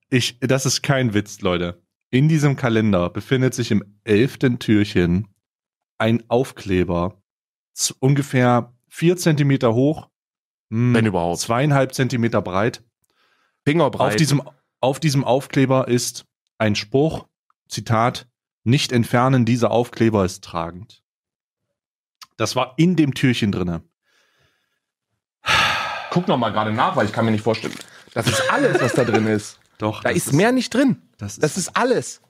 Ich, das ist kein Witz, Leute. In diesem Kalender befindet sich im elften Türchen ein Aufkleber, ungefähr vier Zentimeter hoch, hm, wenn überhaupt, zweieinhalb Zentimeter breit. Fingerbreit. Auf diesem, auf diesem Aufkleber ist ein Spruch, Zitat, nicht entfernen, dieser Aufkleber ist tragend. Das war in dem Türchen drinne. Guck noch mal gerade nach, weil ich kann mir nicht vorstellen. Das ist alles, was da drin ist. Doch. Da ist, ist, mehr nicht drin. Das ist, das ist alles.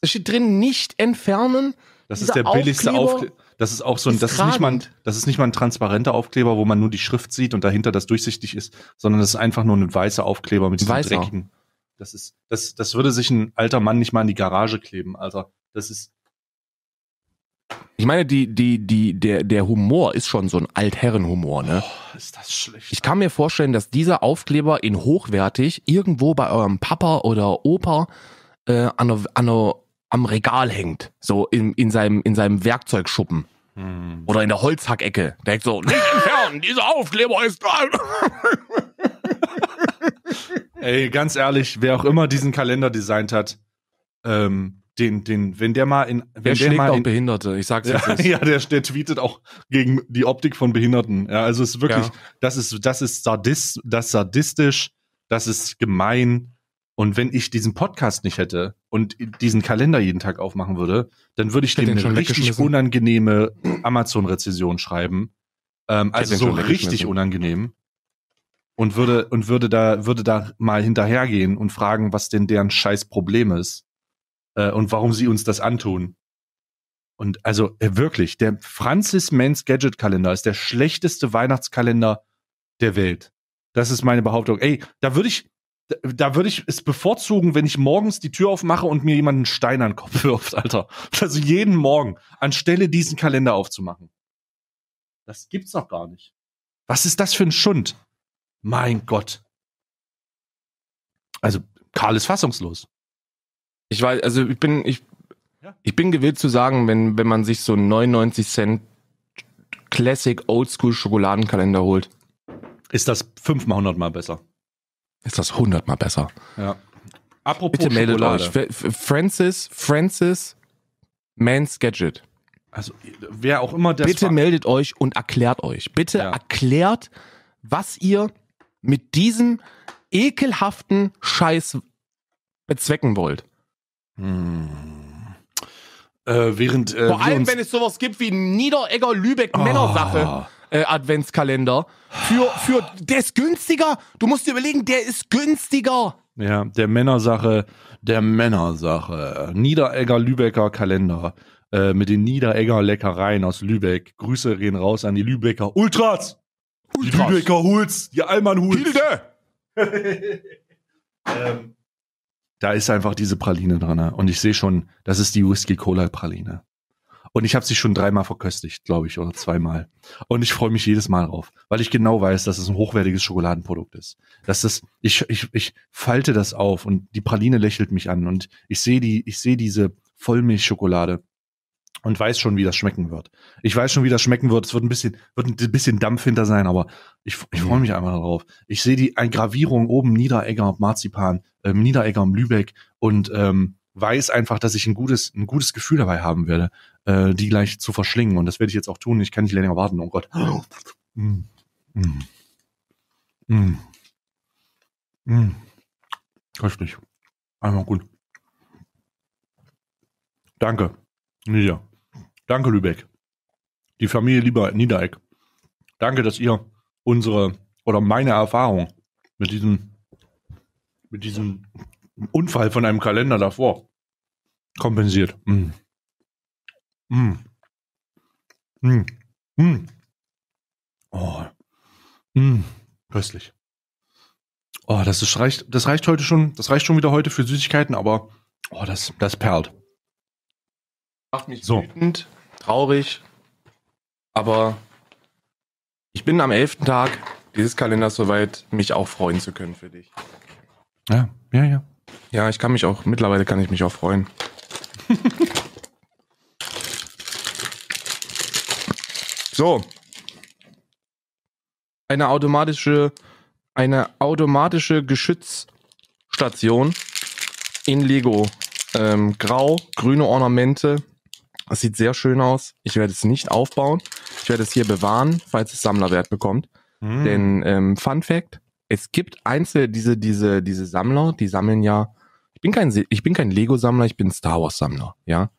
Da steht drin, nicht entfernen. Das ist der billigste Aufkleber. Aufkleber. Das ist auch so ein, ist das, ist nicht mal ein, das ist nicht mal ein transparenter Aufkleber, wo man nur die Schrift sieht und dahinter das durchsichtig ist, sondern das ist einfach nur ein weißer Aufkleber mit diesem Weißer. dreckigen. Das ist, das, das würde sich ein alter Mann nicht mal in die Garage kleben, Also, Das ist, ich meine, die, die, die, der, der Humor ist schon so ein Altherrenhumor, ne? Oh, ist das schlecht. Ich kann mir vorstellen, dass dieser Aufkleber in hochwertig irgendwo bei eurem Papa oder Opa äh, an, an, am Regal hängt. So in, in, seinem, in seinem Werkzeugschuppen. Hm. Oder in der Holzhackecke. Der denkt so, nicht entfernen, dieser Aufkleber ist dran. Ey, ganz ehrlich, wer auch immer diesen Kalender designt hat, ähm, den, den, wenn der mal in, wenn der, der schlägt mal auch in, Behinderte, ich sag's ja, jetzt. Ja, der, der tweetet auch gegen die Optik von Behinderten. Ja, also es ist wirklich, ja. das ist, das ist sadist, das sadistisch, das ist gemein. Und wenn ich diesen Podcast nicht hätte und diesen Kalender jeden Tag aufmachen würde, dann würde ich, ich dem eine richtig unangenehme Amazon-Rezession schreiben. Ähm, also so richtig unangenehm. Und würde, und würde da, würde da mal hinterhergehen und fragen, was denn deren scheiß Problem ist äh, und warum sie uns das antun. Und also äh, wirklich, der Francis Mans Gadget Kalender ist der schlechteste Weihnachtskalender der Welt. Das ist meine Behauptung. Ey, da würde ich, da würde ich es bevorzugen, wenn ich morgens die Tür aufmache und mir jemanden Stein an den Kopf wirft, Alter. Also jeden Morgen, anstelle diesen Kalender aufzumachen. Das gibt's doch gar nicht. Was ist das für ein Schund? Mein Gott. Also, Karl ist fassungslos. Ich weiß, also ich bin, ich, ja. ich bin gewillt zu sagen, wenn, wenn man sich so einen 99 Cent Classic Oldschool Schokoladenkalender holt. Ist das fünfmal, hundertmal besser. Ist das hundertmal besser. Ja. Apropos Bitte meldet Schokolade. euch. Francis, Francis Man's Gadget. Also, wer auch immer das Bitte war. meldet euch und erklärt euch. Bitte ja. erklärt, was ihr mit diesem ekelhaften Scheiß bezwecken wollt. Hm. Äh, während, äh, Vor allem, wenn es sowas gibt wie Niederegger Lübeck ah. Männersache. Oh. Äh, Adventskalender. Für, für, der ist günstiger. Du musst dir überlegen, der ist günstiger. Ja, der Männersache, der Männersache. Niederegger Lübecker Kalender äh, mit den Niederegger Leckereien aus Lübeck. Grüße gehen raus an die Lübecker Ultras. Ultras. Die Lübecker Huls, die Allmann Hulz. ähm, da ist einfach diese Praline dran. Ne? Und ich sehe schon, das ist die Whisky-Cola-Praline. Und ich habe sie schon dreimal verköstigt, glaube ich, oder zweimal. Und ich freue mich jedes Mal drauf, weil ich genau weiß, dass es ein hochwertiges Schokoladenprodukt ist. Dass das, ich, ich, ich falte das auf und die Praline lächelt mich an und ich sehe die, ich sehe diese Vollmilchschokolade und weiß schon, wie das schmecken wird. Ich weiß schon, wie das schmecken wird. Es wird ein bisschen, wird ein bisschen Dampf hinter sein, aber ich, ich freue mhm. mich einfach darauf. Ich sehe die Gravierung oben Niederegger, Marzipan, ähm, Niederegger Lübeck und ähm, weiß einfach, dass ich ein gutes, ein gutes Gefühl dabei haben werde, äh, die gleich zu verschlingen. Und das werde ich jetzt auch tun. Ich kann nicht länger warten. Oh Gott. Mm. Mm. Mm. Mm. Köstlich. Einmal gut. Danke. Nieder. Danke, Lübeck. Die Familie lieber Niedereck. Danke, dass ihr unsere oder meine Erfahrung mit diesem, mit diesem Unfall von einem Kalender davor kompensiert. Mm. Mm. Mm. Mm. Oh. Mm. Köstlich. Oh, das ist, reicht, das reicht heute schon, das reicht schon wieder heute für Süßigkeiten, aber oh, das, das perlt. Macht mich so. wütend traurig, aber ich bin am elften Tag dieses Kalenders soweit, mich auch freuen zu können für dich. Ja, ja, ja. Ja, ich kann mich auch, mittlerweile kann ich mich auch freuen. so. Eine automatische, eine automatische Geschützstation in Lego. Ähm, grau, grüne Ornamente, es sieht sehr schön aus. Ich werde es nicht aufbauen. Ich werde es hier bewahren, falls es Sammlerwert bekommt. Mhm. Denn ähm, Fun Fact, es gibt einzelne, diese, diese, diese Sammler, die sammeln ja. Ich bin kein, ich bin kein Lego-Sammler, ich bin Star Wars-Sammler, ja.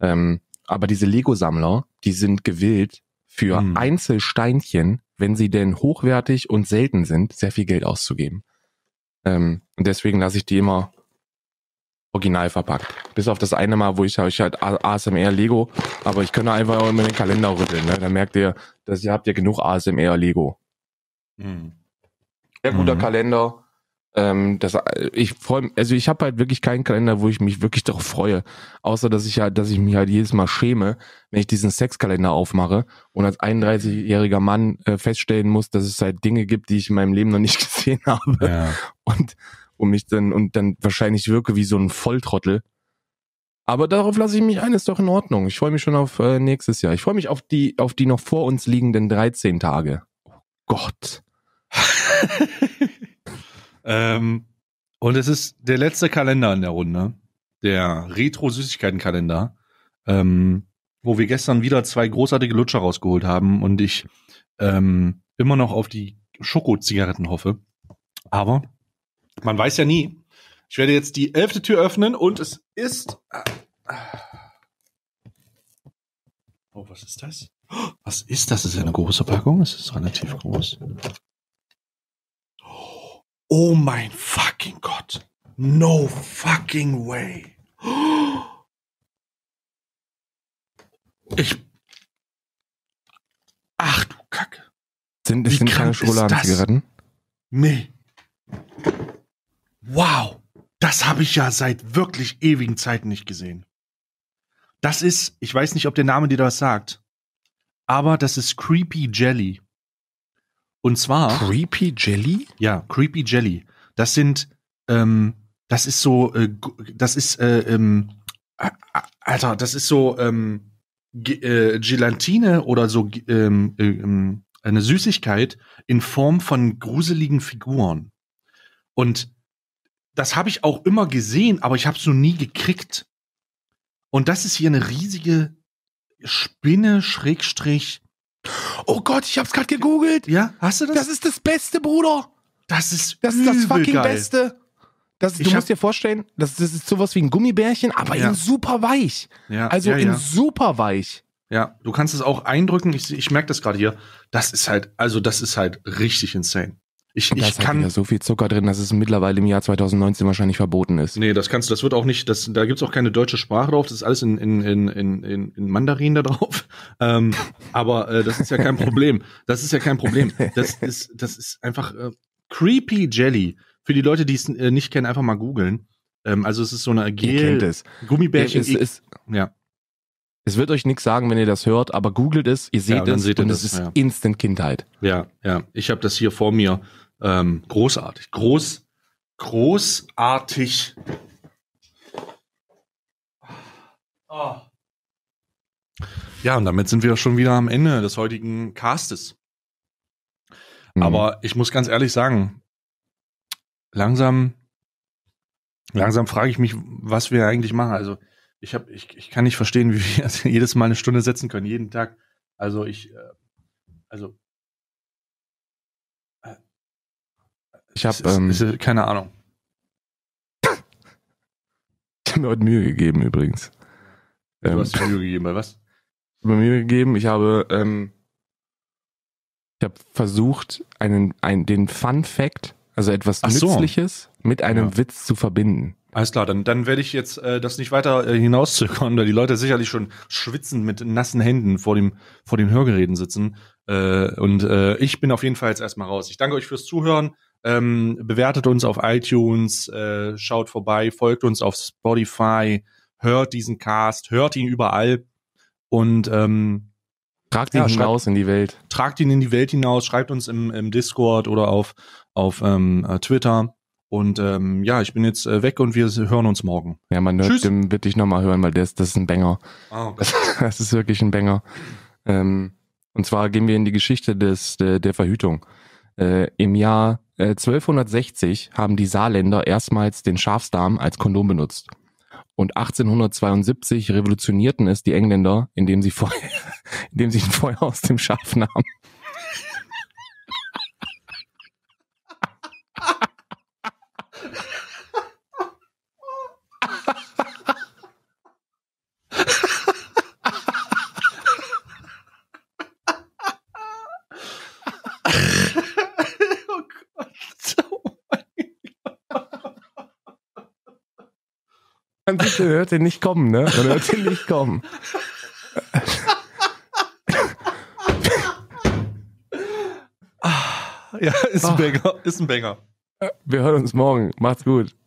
Ähm, aber diese Lego-Sammler, die sind gewillt, für mhm. Einzelsteinchen, wenn sie denn hochwertig und selten sind, sehr viel Geld auszugeben. Ähm, und deswegen lasse ich die immer original verpackt. Bis auf das eine Mal, wo ich euch halt ASMR Lego, aber ich könnte einfach auch immer den Kalender rütteln, ne? Dann merkt ihr, dass ihr habt ja genug ASMR Lego. Mhm. Sehr guter mhm. Kalender. Ähm, das, ich freue, also ich habe halt wirklich keinen Kalender, wo ich mich wirklich darauf freue, außer dass ich halt, dass ich mich halt jedes Mal schäme, wenn ich diesen Sexkalender aufmache und als 31-jähriger Mann äh, feststellen muss, dass es halt Dinge gibt, die ich in meinem Leben noch nicht gesehen habe. Ja. Und und mich dann und dann wahrscheinlich wirke wie so ein Volltrottel. Aber darauf lasse ich mich ein, ist doch in Ordnung. Ich freue mich schon auf äh, nächstes Jahr. Ich freue mich auf die, auf die noch vor uns liegenden 13 Tage. Oh Gott. ähm, und es ist der letzte Kalender in der Runde, der Retro-Süßigkeiten-Kalender, ähm, wo wir gestern wieder zwei großartige Lutscher rausgeholt haben und ich ähm, immer noch auf die Schokozigaretten hoffe. Aber man weiß ja nie. Ich werde jetzt die elfte Tür öffnen und es ist. Ah, ah. Oh, was ist das? Was ist das? Das ist eine große Packung. Es ist relativ groß. Oh mein fucking Gott. No fucking way. Ich. Ach du Kacke. Sind, Wie sind keine Schokoladenzigaretten? Nee wow, das habe ich ja seit wirklich ewigen Zeiten nicht gesehen. Das ist, ich weiß nicht, ob der Name dir das sagt, aber das ist Creepy Jelly. Und zwar. Creepy Jelly? Ja, Creepy Jelly. Das sind, ähm, das ist so, äh, das ist, äh, ähm, äh, Alter, das ist so, ähm, äh, Gelatine oder so ähm, äh, ähm, eine Süßigkeit in Form von gruseligen Figuren. Und das habe ich auch immer gesehen, aber ich habe es noch nie gekriegt. Und das ist hier eine riesige Spinne, Schrägstrich. Oh Gott, ich hab's gerade gegoogelt. Ja, hast du das? Das ist das Beste, Bruder. Das ist Das ist das fucking geil. Beste. Das, du musst dir vorstellen, das, das ist sowas wie ein Gummibärchen, aber ja. in super weich. Ja, also ja, in super weich. Ja, du kannst es auch eindrücken. Ich, ich merke das gerade hier. Das ist halt, also das ist halt richtig insane. Ich, und da ich ist halt kann halt so viel Zucker drin, dass es mittlerweile im Jahr 2019 wahrscheinlich verboten ist. Nee, das kannst du, das wird auch nicht, das, da es auch keine deutsche Sprache drauf, das ist alles in, in, in, in, in Mandarin da drauf. Ähm, aber äh, das ist ja kein Problem. Das ist ja kein Problem. Das ist, das ist einfach äh, Creepy Jelly. Für die Leute, die es äh, nicht kennen, einfach mal googeln. Ähm, also es ist so eine Gel, Gummibärchen. Es, es, ja. Es wird euch nichts sagen, wenn ihr das hört, aber googelt es, ihr seht ja, es seht und es ist ja. Instant Kindheit. Ja, ja. Ich habe das hier vor mir. Ähm, großartig. Groß, großartig. Oh. Ja, und damit sind wir schon wieder am Ende des heutigen Castes. Mhm. Aber ich muss ganz ehrlich sagen, langsam, langsam frage ich mich, was wir eigentlich machen. Also ich habe, ich, ich kann nicht verstehen, wie wir jedes Mal eine Stunde setzen können, jeden Tag. Also ich, äh, also Ich habe ähm, keine Ahnung. ich habe mir heute Mühe gegeben übrigens. Du ähm, hast dir Mühe gegeben bei was? Ich habe mir Mühe gegeben. Ich habe ähm, ich habe versucht, einen, einen, den Fun Fact, also etwas Ach Nützliches, so. mit einem ja. Witz zu verbinden. Alles klar, dann, dann werde ich jetzt äh, das nicht weiter äh, hinauszögern, da die Leute sicherlich schon schwitzend mit nassen Händen vor dem, vor den Hörgeräten sitzen. Äh, und äh, ich bin auf jeden Fall jetzt erstmal raus. Ich danke euch fürs Zuhören. Ähm, bewertet uns auf iTunes, äh, schaut vorbei, folgt uns auf Spotify, hört diesen Cast, hört ihn überall und ähm, tragt ihn ja, hinaus in die Welt. Tragt ihn in die Welt hinaus, schreibt uns im, im Discord oder auf, auf ähm, äh, Twitter. Und ähm, ja, ich bin jetzt äh, weg und wir hören uns morgen. Ja, man hört Tschüss. den wird dich nochmal hören, weil das, das ist ein Banger. Oh, ah, das, das, ist wirklich ein Banger. Ähm, und zwar gehen wir in die Geschichte des, der, der Verhütung. Äh, Im Jahr 1260 äh, haben die Saarländer erstmals den Schafsdarm als Kondom benutzt. Und 1872 revolutionierten es die Engländer, indem sie, Feuer, indem sie ein Feuer aus dem Schaf nahmen. Man sieht, er hört den nicht kommen, ne? Man hört den nicht kommen. Ah, ja, ist ein ah. Banger. Ist ein Banger. Wir hören uns morgen. Macht's gut.